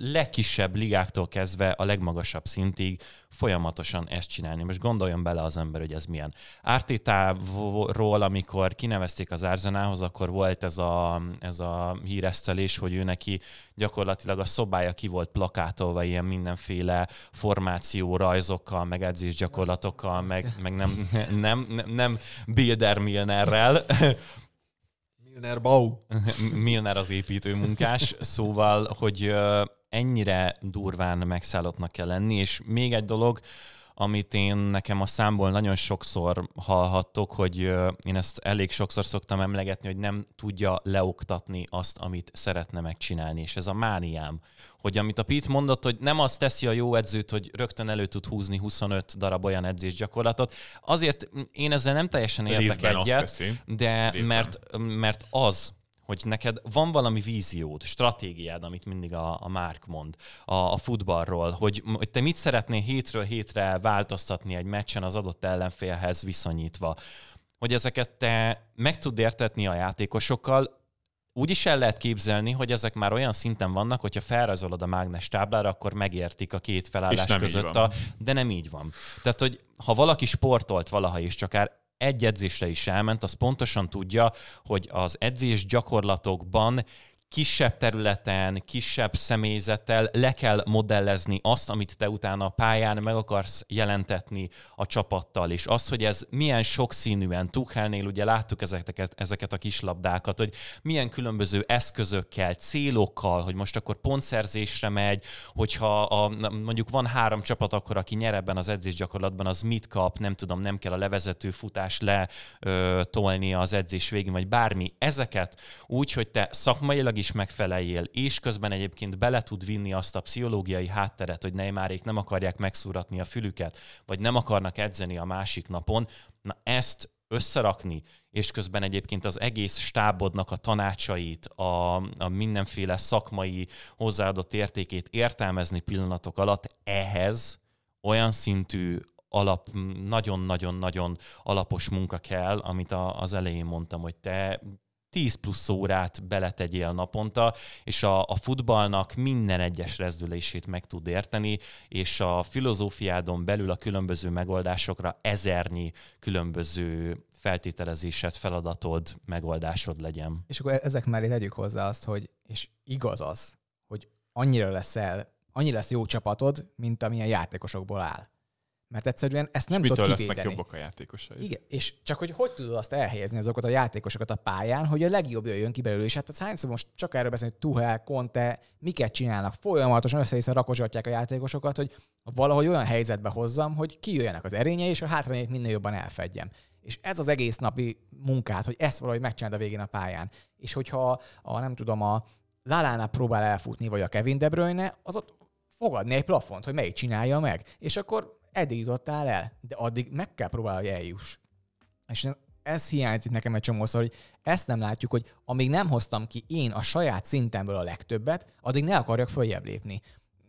legkisebb ligáktól kezdve a legmagasabb szintig folyamatosan ezt csinálni. Most gondoljon bele az ember, hogy ez milyen. Ártétáról, amikor kinevezték az Árzenához, akkor volt ez a, ez a híresztelés, hogy ő neki gyakorlatilag a szobája ki volt plakátolva ilyen mindenféle formáció rajzokkal, meg edzésgyakorlatokkal, meg, meg nem, nem, nem, nem Milnerrel, Milner Bau. Milner az építő munkás, szóval, hogy ennyire durván megszállottnak kell lenni, és még egy dolog, amit én nekem a számból nagyon sokszor hallhattok, hogy én ezt elég sokszor szoktam emlegetni, hogy nem tudja leoktatni azt, amit szeretne megcsinálni, és ez a mániám, hogy amit a Pit mondott, hogy nem azt teszi a jó edzőt, hogy rögtön elő tud húzni 25 darab olyan edzésgyakorlatot. Azért én ezzel nem teljesen értek egyet, de mert, mert az hogy neked van valami víziód, stratégiád, amit mindig a, a Márk mond a, a futballról, hogy, hogy te mit szeretnél hétről hétre változtatni egy meccsen az adott ellenfélhez viszonyítva, hogy ezeket te meg tud értetni a játékosokkal, úgy is el lehet képzelni, hogy ezek már olyan szinten vannak, hogyha felrajzolod a mágnes táblára, akkor megértik a két felállás között. A, de nem így van. Tehát, hogy ha valaki sportolt valaha is, csak egy edzésre is elment, az pontosan tudja, hogy az edzés gyakorlatokban kisebb területen, kisebb személyzettel le kell modellezni azt, amit te utána a pályán meg akarsz jelentetni a csapattal, és azt, hogy ez milyen sokszínűen, Tuchelnél ugye láttuk ezeket, ezeket a kislabdákat, hogy milyen különböző eszközökkel, célokkal, hogy most akkor pontszerzésre megy, hogyha a, mondjuk van három csapat, akkor aki nyer ebben az edzésgyakorlatban, az mit kap, nem tudom, nem kell a levezető futás letolni az edzés végén, vagy bármi. Ezeket úgy, hogy te szakmailag anyagilag is megfeleljél, és közben egyébként bele tud vinni azt a pszichológiai hátteret, hogy Neymarék nem akarják megszúratni a fülüket, vagy nem akarnak edzeni a másik napon, na ezt összerakni, és közben egyébként az egész stábodnak a tanácsait, a, a mindenféle szakmai hozzáadott értékét értelmezni pillanatok alatt, ehhez olyan szintű alap, nagyon-nagyon-nagyon alapos munka kell, amit a, az elején mondtam, hogy te 10 plusz órát beletegyél naponta, és a, a futballnak minden egyes rezdülését meg tud érteni, és a filozófiádon belül a különböző megoldásokra ezernyi különböző feltételezésed, feladatod, megoldásod legyen. És akkor e-, ezek mellé tegyük hozzá azt, hogy és igaz az, hogy annyira leszel, annyira lesz jó csapatod, mint amilyen játékosokból áll. Mert egyszerűen ezt nem tudod mitől kivédeni. lesznek jobbak a játékosai. Igen, és csak hogy hogy tudod azt elhelyezni azokat a játékosokat a pályán, hogy a legjobb jön ki belőle. És hát az hányszor most csak erről beszélni, hogy Tuhel, Conte, miket csinálnak, folyamatosan össze rakosgatják a játékosokat, hogy valahogy olyan helyzetbe hozzam, hogy kijöjjenek az erényei, és a hátrányait minél jobban elfedjem. És ez az egész napi munkát, hogy ezt valahogy megcsináld a végén a pályán. És hogyha a, nem tudom, a Lalánál próbál elfutni, vagy a Kevin De Bruyne, az ott fogadni egy plafont, hogy melyik csinálja meg. És akkor eddig jutottál el, de addig meg kell próbálni, hogy eljuss. És ez hiányzik nekem egy csomószor, hogy ezt nem látjuk, hogy amíg nem hoztam ki én a saját szintemből a legtöbbet, addig ne akarjak följebb lépni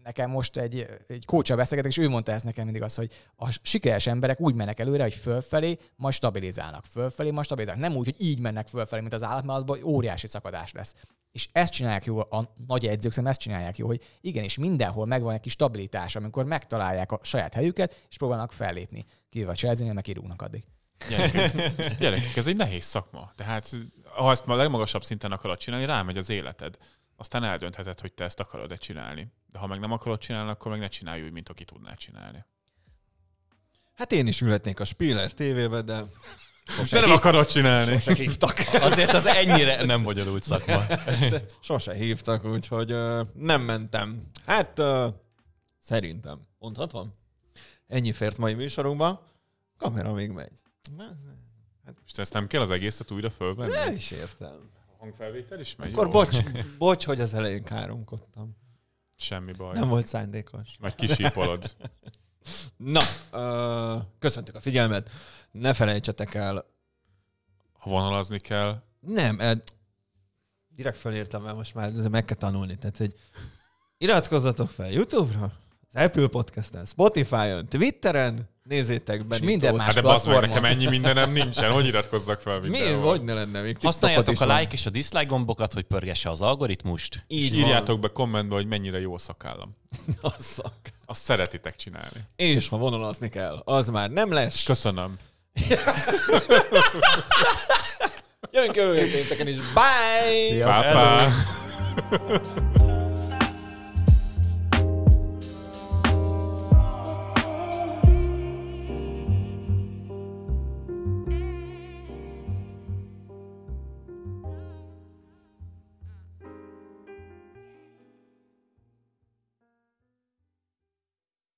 nekem most egy, egy kócsa beszélgetek, és ő mondta ezt nekem mindig az, hogy a sikeres emberek úgy mennek előre, hogy fölfelé, majd stabilizálnak, fölfelé, majd stabilizálnak. Nem úgy, hogy így mennek fölfelé, mint az állat, mert azban óriási szakadás lesz. És ezt csinálják jó, a nagy edzők szerintem ezt csinálják jó, hogy igenis mindenhol megvan egy kis stabilitás, amikor megtalálják a saját helyüket, és próbálnak fellépni. Kivéve a cselzénél, meg kirúgnak addig. Gyerekek, gyerekek, ez egy nehéz szakma. Tehát ha ezt a legmagasabb szinten akarod csinálni, rámegy az életed aztán eldöntheted, hogy te ezt akarod-e csinálni. De ha meg nem akarod csinálni, akkor meg ne csinálj úgy, mint aki tudná csinálni. Hát én is ülhetnék a Spiller tévébe, de... Sose de nem hív... akarod csinálni. Sose hívtak. Azért az ennyire nem bonyolult szakma. De sose hívtak, úgyhogy uh, nem mentem. Hát uh, szerintem. Mondhatom? Ennyi fért mai műsorunkba. Kamera még megy. Hát, most ezt nem kell az egészet újra fölvenni? Nem is értem hangfelvétel is megy. Akkor bocs, bocs, hogy az elején káromkodtam. Semmi baj. Nem volt szándékos. Majd kisípolod. Na, ö, köszöntök a figyelmet. Ne felejtsetek el. Ha vonalazni kell. Nem, ed, direkt felértem, mert most már meg kell tanulni. Tehát, hogy iratkozzatok fel YouTube-ra, az Apple Podcast-en, Spotify-on, Twitteren, Nézzétek be. És minden más hát de basz meg, nekem ennyi mindenem nincsen, hogy iratkozzak fel Mi? hogy ne lenne még? Használjátok a like és a dislike gombokat, hogy pörgesse az algoritmust. Így és írjátok be kommentbe, hogy mennyire jó a szakállam. a szak. Azt szeretitek csinálni. És ha vonalazni kell, az már nem lesz. Köszönöm. Jön jövő is. Bye! Sziasztok!